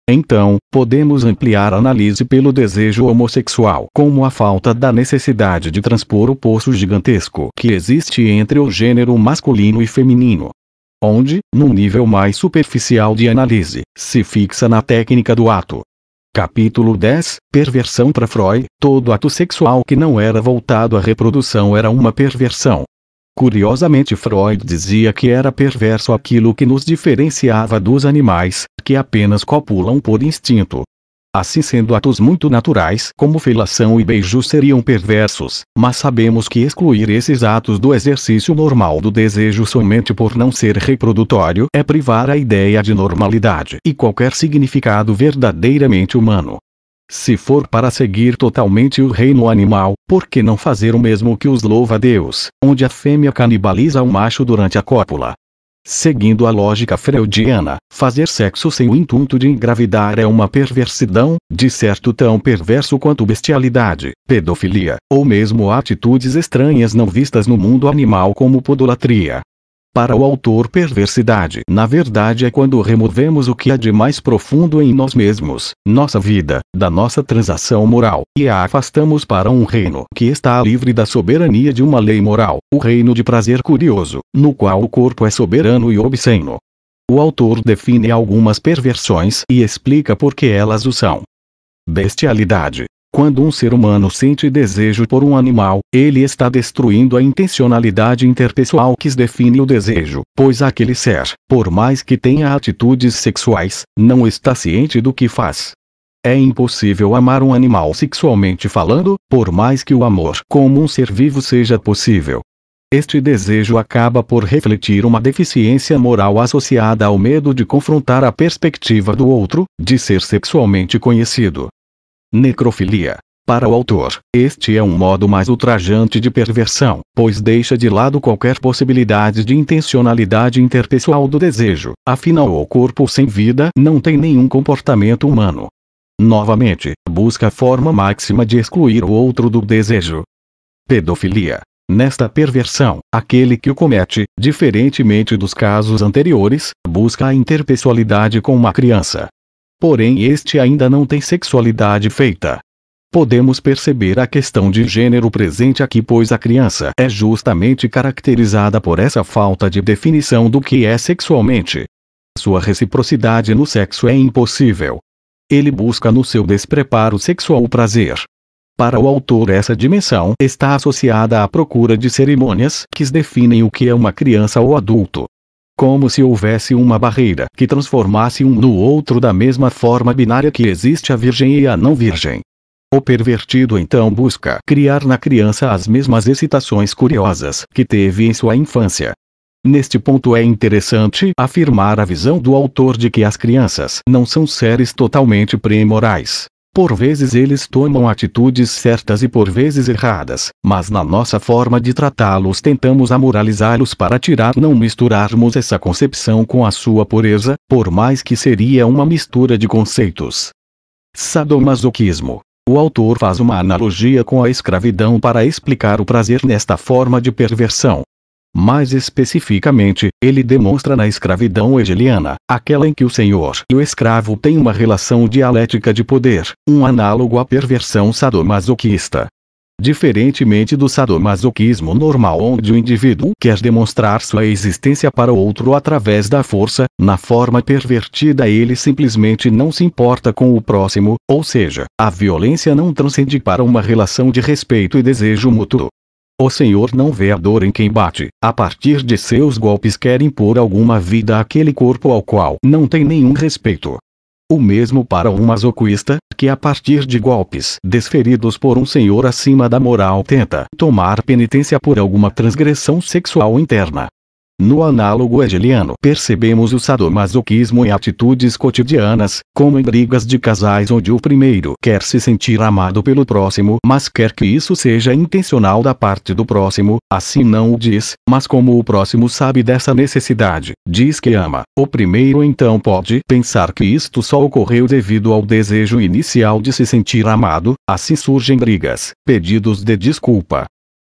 Então, podemos ampliar a análise pelo desejo homossexual como a falta da necessidade de transpor o poço gigantesco que existe entre o gênero masculino e feminino. Onde, num nível mais superficial de análise, se fixa na técnica do ato. Capítulo 10 Perversão para Freud Todo ato sexual que não era voltado à reprodução era uma perversão. Curiosamente Freud dizia que era perverso aquilo que nos diferenciava dos animais, que apenas copulam por instinto. Assim sendo, atos muito naturais como felação e beijos seriam perversos, mas sabemos que excluir esses atos do exercício normal do desejo somente por não ser reprodutório é privar a ideia de normalidade e qualquer significado verdadeiramente humano. Se for para seguir totalmente o reino animal, por que não fazer o mesmo que os louva-deus, onde a fêmea canibaliza o macho durante a cópula? Seguindo a lógica freudiana, fazer sexo sem o intuito de engravidar é uma perversidão, de certo tão perverso quanto bestialidade, pedofilia, ou mesmo atitudes estranhas não vistas no mundo animal como podolatria, para o autor, perversidade, na verdade, é quando removemos o que há de mais profundo em nós mesmos, nossa vida, da nossa transação moral, e a afastamos para um reino que está livre da soberania de uma lei moral, o reino de prazer curioso, no qual o corpo é soberano e obsceno. O autor define algumas perversões e explica por que elas o são. Bestialidade, quando um ser humano sente desejo por um animal, ele está destruindo a intencionalidade interpessoal que define o desejo, pois aquele ser, por mais que tenha atitudes sexuais, não está ciente do que faz. É impossível amar um animal sexualmente falando, por mais que o amor como um ser vivo seja possível. Este desejo acaba por refletir uma deficiência moral associada ao medo de confrontar a perspectiva do outro, de ser sexualmente conhecido, Necrofilia. Para o autor, este é um modo mais ultrajante de perversão, pois deixa de lado qualquer possibilidade de intencionalidade interpessoal do desejo, afinal, o corpo sem vida não tem nenhum comportamento humano. Novamente, busca a forma máxima de excluir o outro do desejo. Pedofilia. Nesta perversão, aquele que o comete, diferentemente dos casos anteriores, busca a interpessoalidade com uma criança, porém este ainda não tem sexualidade feita. Podemos perceber a questão de gênero presente aqui, pois a criança é justamente caracterizada por essa falta de definição do que é sexualmente. Sua reciprocidade no sexo é impossível. Ele busca no seu despreparo sexual o prazer. Para o autor, essa dimensão está associada à procura de cerimônias que definem o que é uma criança ou adulto como se houvesse uma barreira que transformasse um no outro da mesma forma binária que existe a virgem e a não virgem. O pervertido então busca criar na criança as mesmas excitações curiosas que teve em sua infância. Neste ponto é interessante afirmar a visão do autor de que as crianças não são seres totalmente premorais, por vezes eles tomam atitudes certas e por vezes erradas, mas na nossa forma de tratá-los tentamos amoralizá-los para tirar não misturarmos essa concepção com a sua pureza, por mais que seria uma mistura de conceitos. Sadomasoquismo. O autor faz uma analogia com a escravidão para explicar o prazer nesta forma de perversão. Mais especificamente, ele demonstra na escravidão hegeliana, aquela em que o senhor e o escravo têm uma relação dialética de poder, um análogo à perversão sadomasoquista. Diferentemente do sadomasoquismo normal onde o indivíduo quer demonstrar sua existência para o outro através da força, na forma pervertida ele simplesmente não se importa com o próximo, ou seja, a violência não transcende para uma relação de respeito e desejo mútuo. O Senhor não vê a dor em quem bate. A partir de seus golpes quer impor alguma vida àquele corpo ao qual não tem nenhum respeito. O mesmo para um masoquista, que a partir de golpes desferidos por um senhor acima da moral tenta tomar penitência por alguma transgressão sexual interna. No análogo hegeliano percebemos o sadomasoquismo em atitudes cotidianas, como em brigas de casais onde o primeiro quer se sentir amado pelo próximo mas quer que isso seja intencional da parte do próximo, assim não o diz, mas como o próximo sabe dessa necessidade, diz que ama. O primeiro então pode pensar que isto só ocorreu devido ao desejo inicial de se sentir amado, assim surgem brigas, pedidos de desculpa,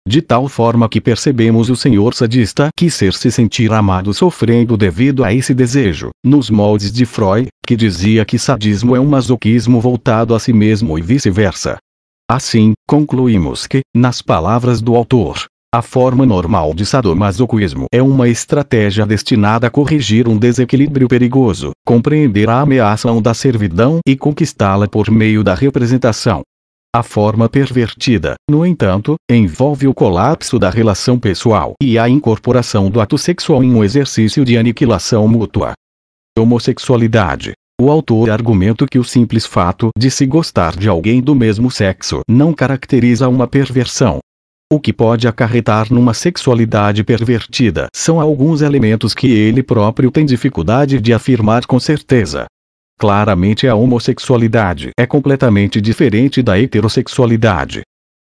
de tal forma que percebemos o Senhor sadista que ser se sentir amado sofrendo devido a esse desejo, nos moldes de Freud, que dizia que sadismo é um masoquismo voltado a si mesmo e vice-versa. Assim, concluímos que, nas palavras do autor, a forma normal de sadomasoquismo é uma estratégia destinada a corrigir um desequilíbrio perigoso, compreender a ameaça da servidão e conquistá-la por meio da representação. A forma pervertida, no entanto, envolve o colapso da relação pessoal e a incorporação do ato sexual em um exercício de aniquilação mútua. Homossexualidade. O autor argumenta que o simples fato de se gostar de alguém do mesmo sexo não caracteriza uma perversão. O que pode acarretar numa sexualidade pervertida são alguns elementos que ele próprio tem dificuldade de afirmar com certeza. Claramente a homossexualidade é completamente diferente da heterossexualidade.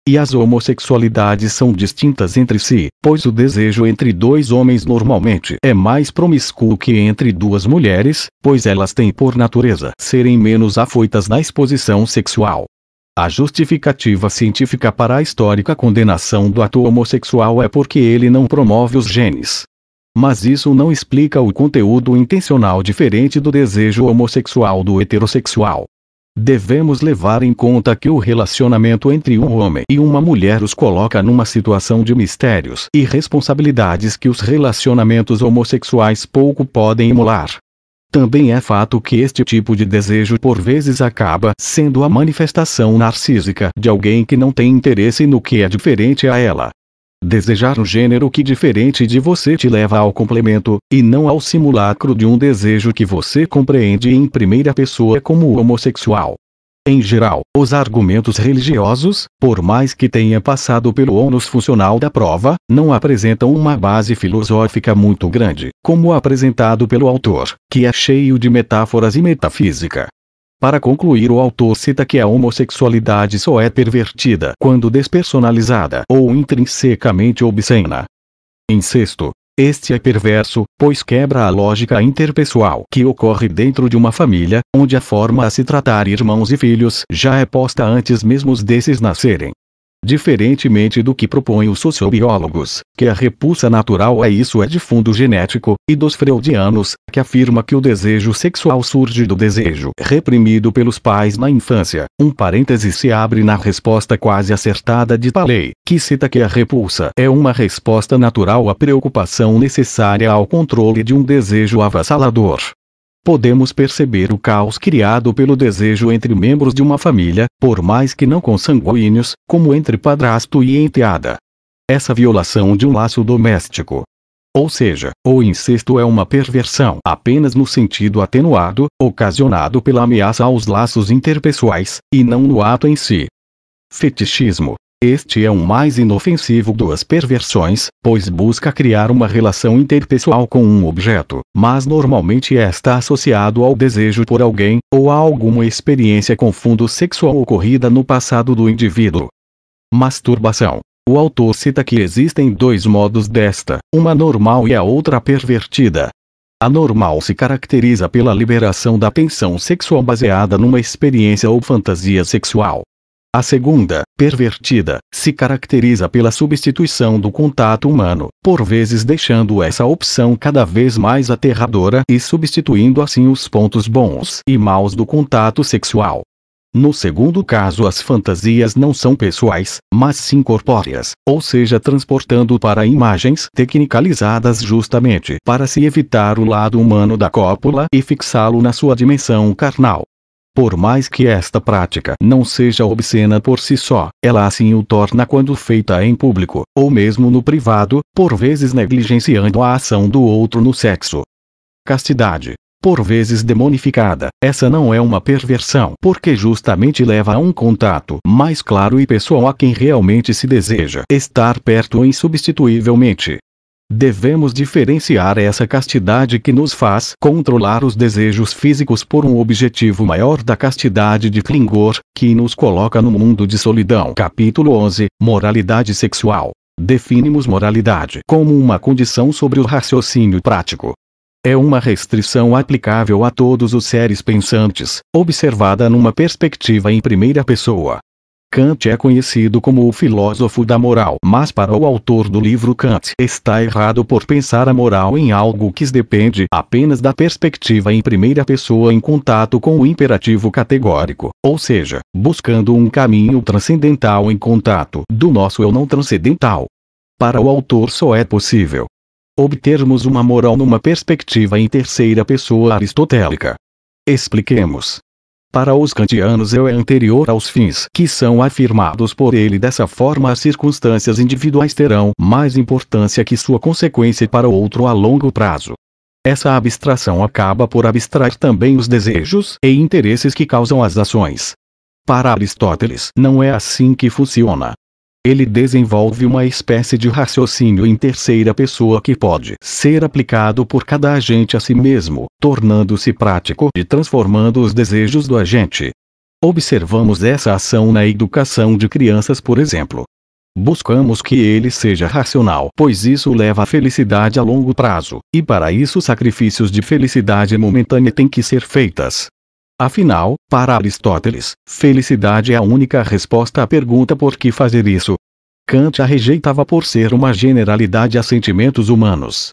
E as homossexualidades são distintas entre si, pois o desejo entre dois homens normalmente é mais promíscuo que entre duas mulheres, pois elas têm por natureza serem menos afoitas na exposição sexual. A justificativa científica para a histórica condenação do ato homossexual é porque ele não promove os genes mas isso não explica o conteúdo intencional diferente do desejo homossexual do heterossexual. Devemos levar em conta que o relacionamento entre um homem e uma mulher os coloca numa situação de mistérios e responsabilidades que os relacionamentos homossexuais pouco podem emular. Também é fato que este tipo de desejo por vezes acaba sendo a manifestação narcísica de alguém que não tem interesse no que é diferente a ela, Desejar um gênero que diferente de você te leva ao complemento, e não ao simulacro de um desejo que você compreende em primeira pessoa como homossexual. Em geral, os argumentos religiosos, por mais que tenha passado pelo ônus funcional da prova, não apresentam uma base filosófica muito grande, como apresentado pelo autor, que é cheio de metáforas e metafísica. Para concluir, o autor cita que a homossexualidade só é pervertida quando despersonalizada ou intrinsecamente obscena. Em sexto, este é perverso, pois quebra a lógica interpessoal que ocorre dentro de uma família, onde a forma a se tratar irmãos e filhos já é posta antes mesmo desses nascerem diferentemente do que propõem os sociobiólogos, que a repulsa natural a é isso é de fundo genético, e dos freudianos, que afirma que o desejo sexual surge do desejo reprimido pelos pais na infância. Um parêntese se abre na resposta quase acertada de Paley, que cita que a repulsa é uma resposta natural à preocupação necessária ao controle de um desejo avassalador podemos perceber o caos criado pelo desejo entre membros de uma família, por mais que não consanguíneos, como entre padrasto e enteada. Essa violação de um laço doméstico. Ou seja, o incesto é uma perversão apenas no sentido atenuado, ocasionado pela ameaça aos laços interpessoais, e não no ato em si. Fetichismo este é o mais inofensivo das perversões, pois busca criar uma relação interpessoal com um objeto, mas normalmente está associado ao desejo por alguém, ou a alguma experiência com fundo sexual ocorrida no passado do indivíduo. Masturbação. O autor cita que existem dois modos desta, uma normal e a outra pervertida. A normal se caracteriza pela liberação da tensão sexual baseada numa experiência ou fantasia sexual, a segunda, pervertida, se caracteriza pela substituição do contato humano, por vezes deixando essa opção cada vez mais aterradora e substituindo assim os pontos bons e maus do contato sexual. No segundo caso, as fantasias não são pessoais, mas sim corpóreas, ou seja, transportando para imagens tecnicalizadas justamente para se evitar o lado humano da cópula e fixá-lo na sua dimensão carnal. Por mais que esta prática não seja obscena por si só, ela assim o torna quando feita em público, ou mesmo no privado, por vezes negligenciando a ação do outro no sexo. Castidade. Por vezes demonificada, essa não é uma perversão porque justamente leva a um contato mais claro e pessoal a quem realmente se deseja estar perto insubstituivelmente. Devemos diferenciar essa castidade que nos faz controlar os desejos físicos por um objetivo maior da castidade de Klingor, que nos coloca no mundo de solidão. Capítulo 11 Moralidade sexual. Definimos moralidade como uma condição sobre o raciocínio prático. É uma restrição aplicável a todos os seres pensantes, observada numa perspectiva em primeira pessoa. Kant é conhecido como o filósofo da moral. Mas para o autor do livro Kant está errado por pensar a moral em algo que depende apenas da perspectiva em primeira pessoa em contato com o imperativo categórico, ou seja, buscando um caminho transcendental em contato do nosso eu não transcendental. Para o autor só é possível obtermos uma moral numa perspectiva em terceira pessoa aristotélica. Expliquemos. Para os kantianos eu é anterior aos fins que são afirmados por ele dessa forma as circunstâncias individuais terão mais importância que sua consequência para o outro a longo prazo. Essa abstração acaba por abstrair também os desejos e interesses que causam as ações. Para Aristóteles, não é assim que funciona. Ele desenvolve uma espécie de raciocínio em terceira pessoa que pode ser aplicado por cada agente a si mesmo, tornando-se prático e transformando os desejos do agente. Observamos essa ação na educação de crianças, por exemplo. Buscamos que ele seja racional, pois isso leva à felicidade a longo prazo, e para isso sacrifícios de felicidade momentânea têm que ser feitas. Afinal, para Aristóteles, felicidade é a única resposta à pergunta por que fazer isso. Kant a rejeitava por ser uma generalidade a sentimentos humanos.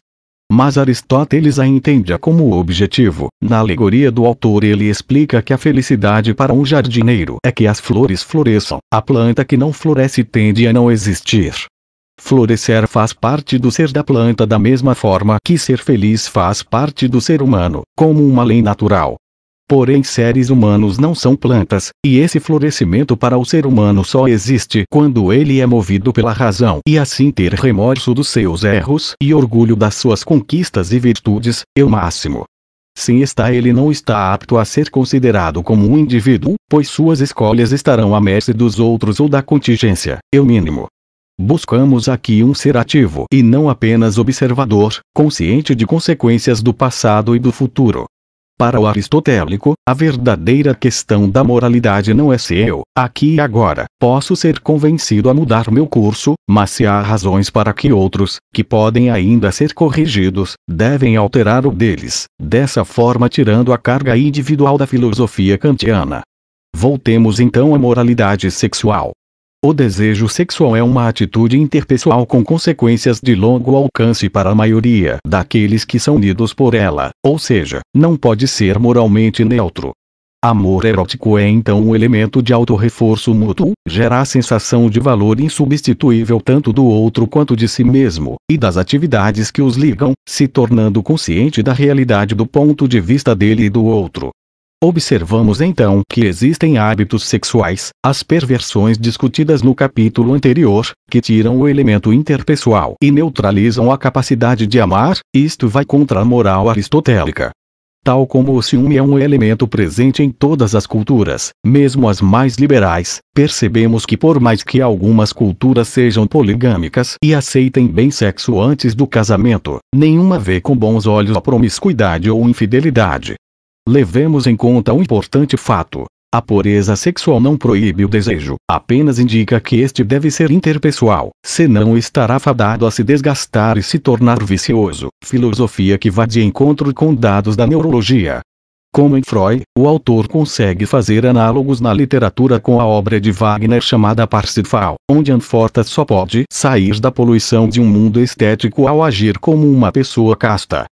Mas Aristóteles a entende como objetivo. Na alegoria do autor, ele explica que a felicidade para um jardineiro é que as flores floresçam, a planta que não floresce tende a não existir. Florescer faz parte do ser da planta da mesma forma que ser feliz faz parte do ser humano, como uma lei natural. Porém, seres humanos não são plantas, e esse florescimento para o ser humano só existe quando ele é movido pela razão e assim ter remorso dos seus erros e orgulho das suas conquistas e virtudes, eu é máximo. Sim está ele não está apto a ser considerado como um indivíduo, pois suas escolhas estarão à mercê dos outros ou da contingência, eu é mínimo. Buscamos aqui um ser ativo e não apenas observador, consciente de consequências do passado e do futuro. Para o aristotélico, a verdadeira questão da moralidade não é se eu, aqui e agora, posso ser convencido a mudar meu curso, mas se há razões para que outros, que podem ainda ser corrigidos, devem alterar o deles, dessa forma tirando a carga individual da filosofia kantiana. Voltemos então à moralidade sexual. O desejo sexual é uma atitude interpessoal com consequências de longo alcance para a maioria daqueles que são unidos por ela, ou seja, não pode ser moralmente neutro. Amor erótico é então um elemento de auto-reforço mútuo, gera a sensação de valor insubstituível tanto do outro quanto de si mesmo, e das atividades que os ligam, se tornando consciente da realidade do ponto de vista dele e do outro. Observamos então que existem hábitos sexuais, as perversões discutidas no capítulo anterior, que tiram o elemento interpessoal e neutralizam a capacidade de amar, isto vai contra a moral aristotélica. Tal como o ciúme é um elemento presente em todas as culturas, mesmo as mais liberais, percebemos que por mais que algumas culturas sejam poligâmicas e aceitem bem sexo antes do casamento, nenhuma vê com bons olhos a promiscuidade ou infidelidade. Levemos em conta um importante fato. A pureza sexual não proíbe o desejo, apenas indica que este deve ser interpessoal, senão estará fadado a se desgastar e se tornar vicioso. Filosofia que vai de encontro com dados da neurologia. Como em Freud, o autor consegue fazer análogos na literatura com a obra de Wagner chamada Parsifal, onde Anforta só pode sair da poluição de um mundo estético ao agir como uma pessoa casta.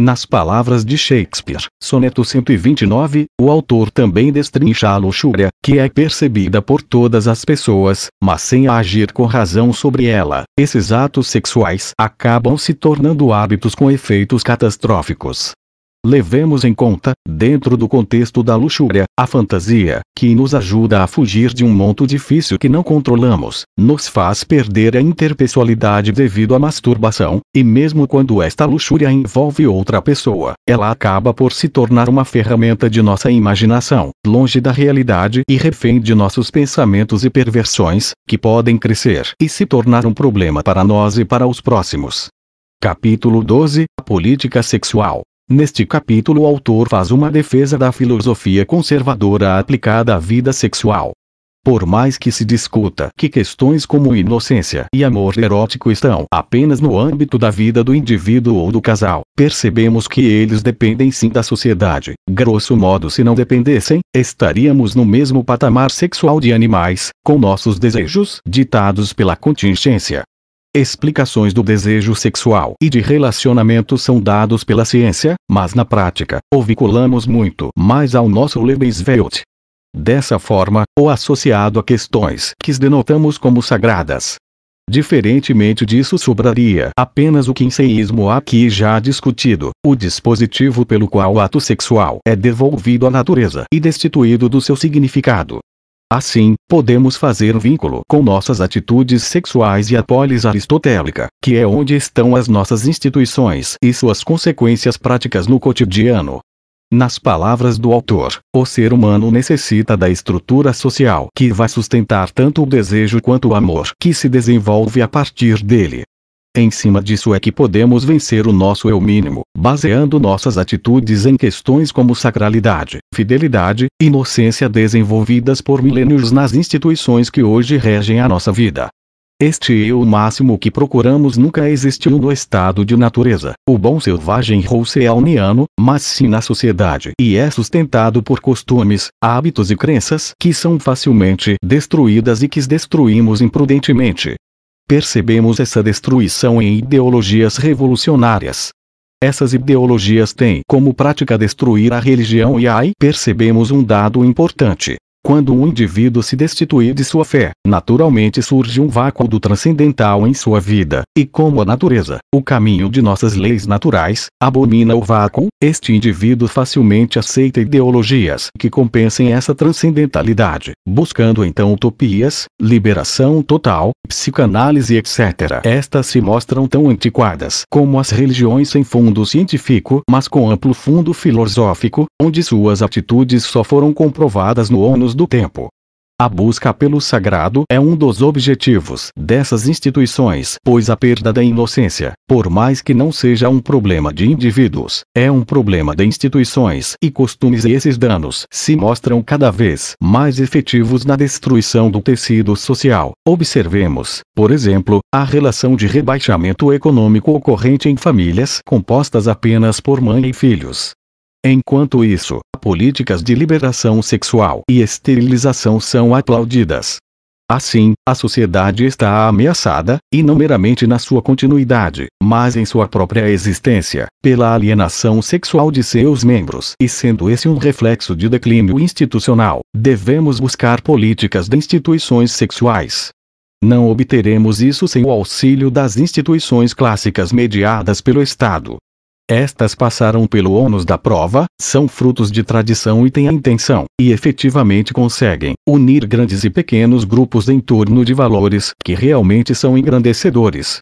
Nas palavras de Shakespeare, soneto 129, o autor também destrincha a luxúria, que é percebida por todas as pessoas, mas sem agir com razão sobre ela. Esses atos sexuais acabam se tornando hábitos com efeitos catastróficos. Levemos em conta, dentro do contexto da luxúria, a fantasia, que nos ajuda a fugir de um monto difícil que não controlamos, nos faz perder a interpessoalidade devido à masturbação, e mesmo quando esta luxúria envolve outra pessoa, ela acaba por se tornar uma ferramenta de nossa imaginação, longe da realidade e refém de nossos pensamentos e perversões, que podem crescer e se tornar um problema para nós e para os próximos. Capítulo 12 Política Sexual Neste capítulo o autor faz uma defesa da filosofia conservadora aplicada à vida sexual. Por mais que se discuta que questões como inocência e amor erótico estão apenas no âmbito da vida do indivíduo ou do casal, percebemos que eles dependem sim da sociedade. Grosso modo, se não dependessem, estaríamos no mesmo patamar sexual de animais, com nossos desejos ditados pela contingência. Explicações do desejo sexual e de relacionamento são dados pela ciência, mas na prática, o vinculamos muito mais ao nosso Lebenswelt. Dessa forma, ou associado a questões que denotamos como sagradas. Diferentemente disso sobraria apenas o quinceísmo aqui já discutido, o dispositivo pelo qual o ato sexual é devolvido à natureza e destituído do seu significado, Assim, podemos fazer um vínculo com nossas atitudes sexuais e a polis aristotélica, que é onde estão as nossas instituições e suas consequências práticas no cotidiano. Nas palavras do autor, o ser humano necessita da estrutura social que vai sustentar tanto o desejo quanto o amor que se desenvolve a partir dele. Em cima disso é que podemos vencer o nosso eu mínimo, baseando nossas atitudes em questões como sacralidade, fidelidade, inocência desenvolvidas por milênios nas instituições que hoje regem a nossa vida. Este eu máximo que procuramos nunca existiu no estado de natureza, o bom selvagem rousseauiano, mas sim na sociedade e é sustentado por costumes, hábitos e crenças que são facilmente destruídas e que destruímos imprudentemente, percebemos essa destruição em ideologias revolucionárias. Essas ideologias têm como prática destruir a religião e aí percebemos um dado importante. Quando um indivíduo se destitui de sua fé, naturalmente surge um vácuo do transcendental em sua vida, e como a natureza, o caminho de nossas leis naturais, abomina o vácuo, este indivíduo facilmente aceita ideologias que compensem essa transcendentalidade, buscando então utopias, liberação total, psicanálise etc. Estas se mostram tão antiquadas como as religiões sem fundo científico, mas com amplo fundo filosófico, onde suas atitudes só foram comprovadas no ônus do tempo. A busca pelo sagrado é um dos objetivos dessas instituições, pois a perda da inocência, por mais que não seja um problema de indivíduos, é um problema de instituições e costumes, e esses danos se mostram cada vez mais efetivos na destruição do tecido social. Observemos, por exemplo, a relação de rebaixamento econômico ocorrente em famílias compostas apenas por mãe e filhos, Enquanto isso, políticas de liberação sexual e esterilização são aplaudidas. Assim, a sociedade está ameaçada, e não meramente na sua continuidade, mas em sua própria existência, pela alienação sexual de seus membros. E sendo esse um reflexo de declínio institucional, devemos buscar políticas de instituições sexuais. Não obteremos isso sem o auxílio das instituições clássicas mediadas pelo Estado, estas passaram pelo ônus da prova, são frutos de tradição e têm a intenção, e efetivamente conseguem, unir grandes e pequenos grupos em torno de valores que realmente são engrandecedores.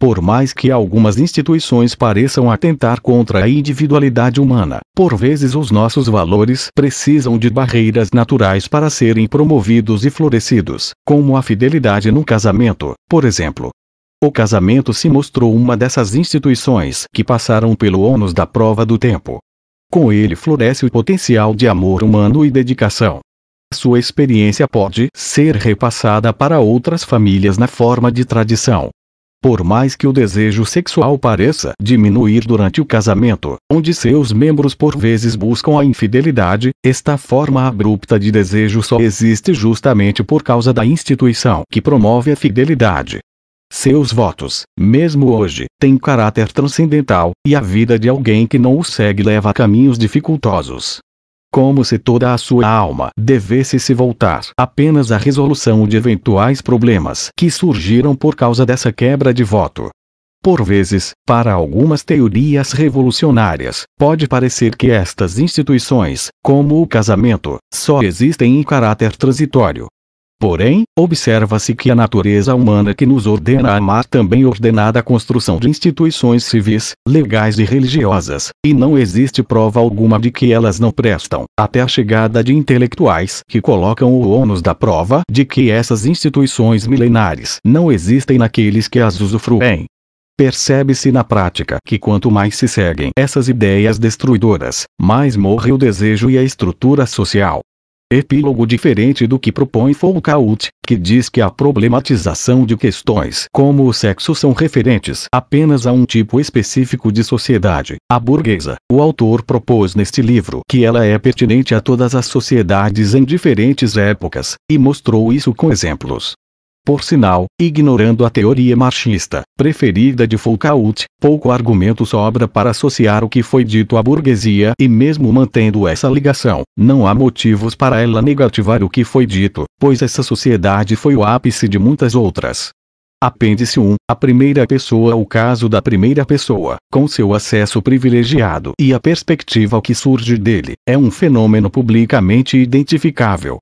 Por mais que algumas instituições pareçam atentar contra a individualidade humana, por vezes os nossos valores precisam de barreiras naturais para serem promovidos e florescidos, como a fidelidade no casamento, por exemplo, o casamento se mostrou uma dessas instituições que passaram pelo ônus da prova do tempo. Com ele floresce o potencial de amor humano e dedicação. Sua experiência pode ser repassada para outras famílias na forma de tradição. Por mais que o desejo sexual pareça diminuir durante o casamento, onde seus membros por vezes buscam a infidelidade, esta forma abrupta de desejo só existe justamente por causa da instituição que promove a fidelidade. Seus votos, mesmo hoje, têm caráter transcendental, e a vida de alguém que não o segue leva a caminhos dificultosos. Como se toda a sua alma devesse se voltar apenas à resolução de eventuais problemas que surgiram por causa dessa quebra de voto. Por vezes, para algumas teorias revolucionárias, pode parecer que estas instituições, como o casamento, só existem em caráter transitório, Porém, observa-se que a natureza humana que nos ordena a amar também ordenada a construção de instituições civis, legais e religiosas, e não existe prova alguma de que elas não prestam, até a chegada de intelectuais que colocam o ônus da prova de que essas instituições milenares não existem naqueles que as usufruem. Percebe-se na prática que quanto mais se seguem essas ideias destruidoras, mais morre o desejo e a estrutura social, Epílogo diferente do que propõe Foucault, que diz que a problematização de questões como o sexo são referentes apenas a um tipo específico de sociedade, a burguesa. O autor propôs neste livro que ela é pertinente a todas as sociedades em diferentes épocas, e mostrou isso com exemplos. Por sinal, ignorando a teoria marxista, preferida de Foucault, pouco argumento sobra para associar o que foi dito à burguesia e mesmo mantendo essa ligação, não há motivos para ela negativar o que foi dito, pois essa sociedade foi o ápice de muitas outras. Apêndice 1. A primeira pessoa O caso da primeira pessoa, com seu acesso privilegiado e a perspectiva que surge dele, é um fenômeno publicamente identificável,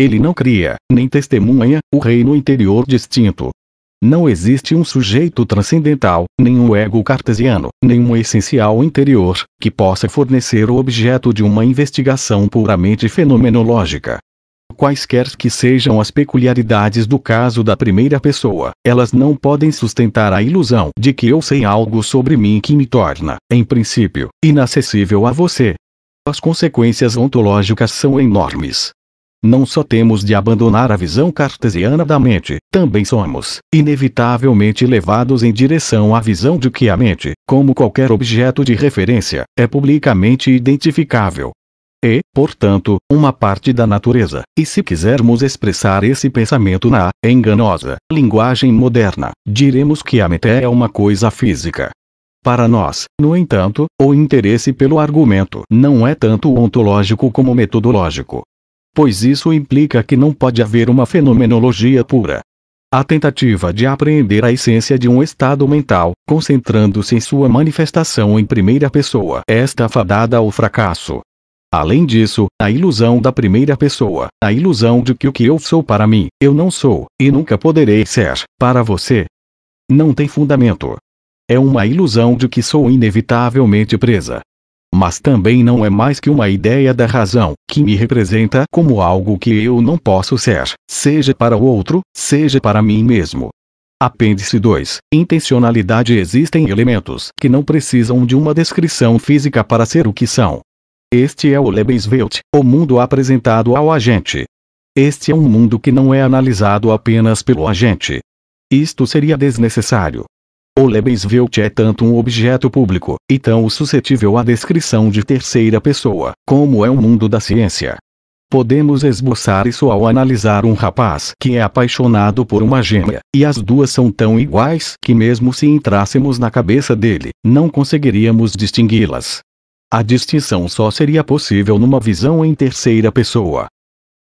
ele não cria, nem testemunha, o reino interior distinto. Não existe um sujeito transcendental, nenhum ego cartesiano, nenhum essencial interior, que possa fornecer o objeto de uma investigação puramente fenomenológica. Quaisquer que sejam as peculiaridades do caso da primeira pessoa, elas não podem sustentar a ilusão de que eu sei algo sobre mim que me torna, em princípio, inacessível a você. As consequências ontológicas são enormes. Não só temos de abandonar a visão cartesiana da mente, também somos, inevitavelmente, levados em direção à visão de que a mente, como qualquer objeto de referência, é publicamente identificável. E, portanto, uma parte da natureza, e se quisermos expressar esse pensamento na enganosa linguagem moderna, diremos que a mente é uma coisa física. Para nós, no entanto, o interesse pelo argumento não é tanto ontológico como metodológico pois isso implica que não pode haver uma fenomenologia pura. A tentativa de apreender a essência de um estado mental, concentrando-se em sua manifestação em primeira pessoa, é está fadada ao fracasso. Além disso, a ilusão da primeira pessoa, a ilusão de que o que eu sou para mim, eu não sou, e nunca poderei ser, para você, não tem fundamento. É uma ilusão de que sou inevitavelmente presa, mas também não é mais que uma ideia da razão, que me representa como algo que eu não posso ser, seja para o outro, seja para mim mesmo. Apêndice 2. Intencionalidade Existem elementos que não precisam de uma descrição física para ser o que são. Este é o Lebenswelt, o mundo apresentado ao agente. Este é um mundo que não é analisado apenas pelo agente. Isto seria desnecessário. O Lebenswelt é tanto um objeto público, e tão suscetível à descrição de terceira pessoa, como é o mundo da ciência. Podemos esboçar isso ao analisar um rapaz que é apaixonado por uma gêmea, e as duas são tão iguais que, mesmo se entrássemos na cabeça dele, não conseguiríamos distingui-las. A distinção só seria possível numa visão em terceira pessoa,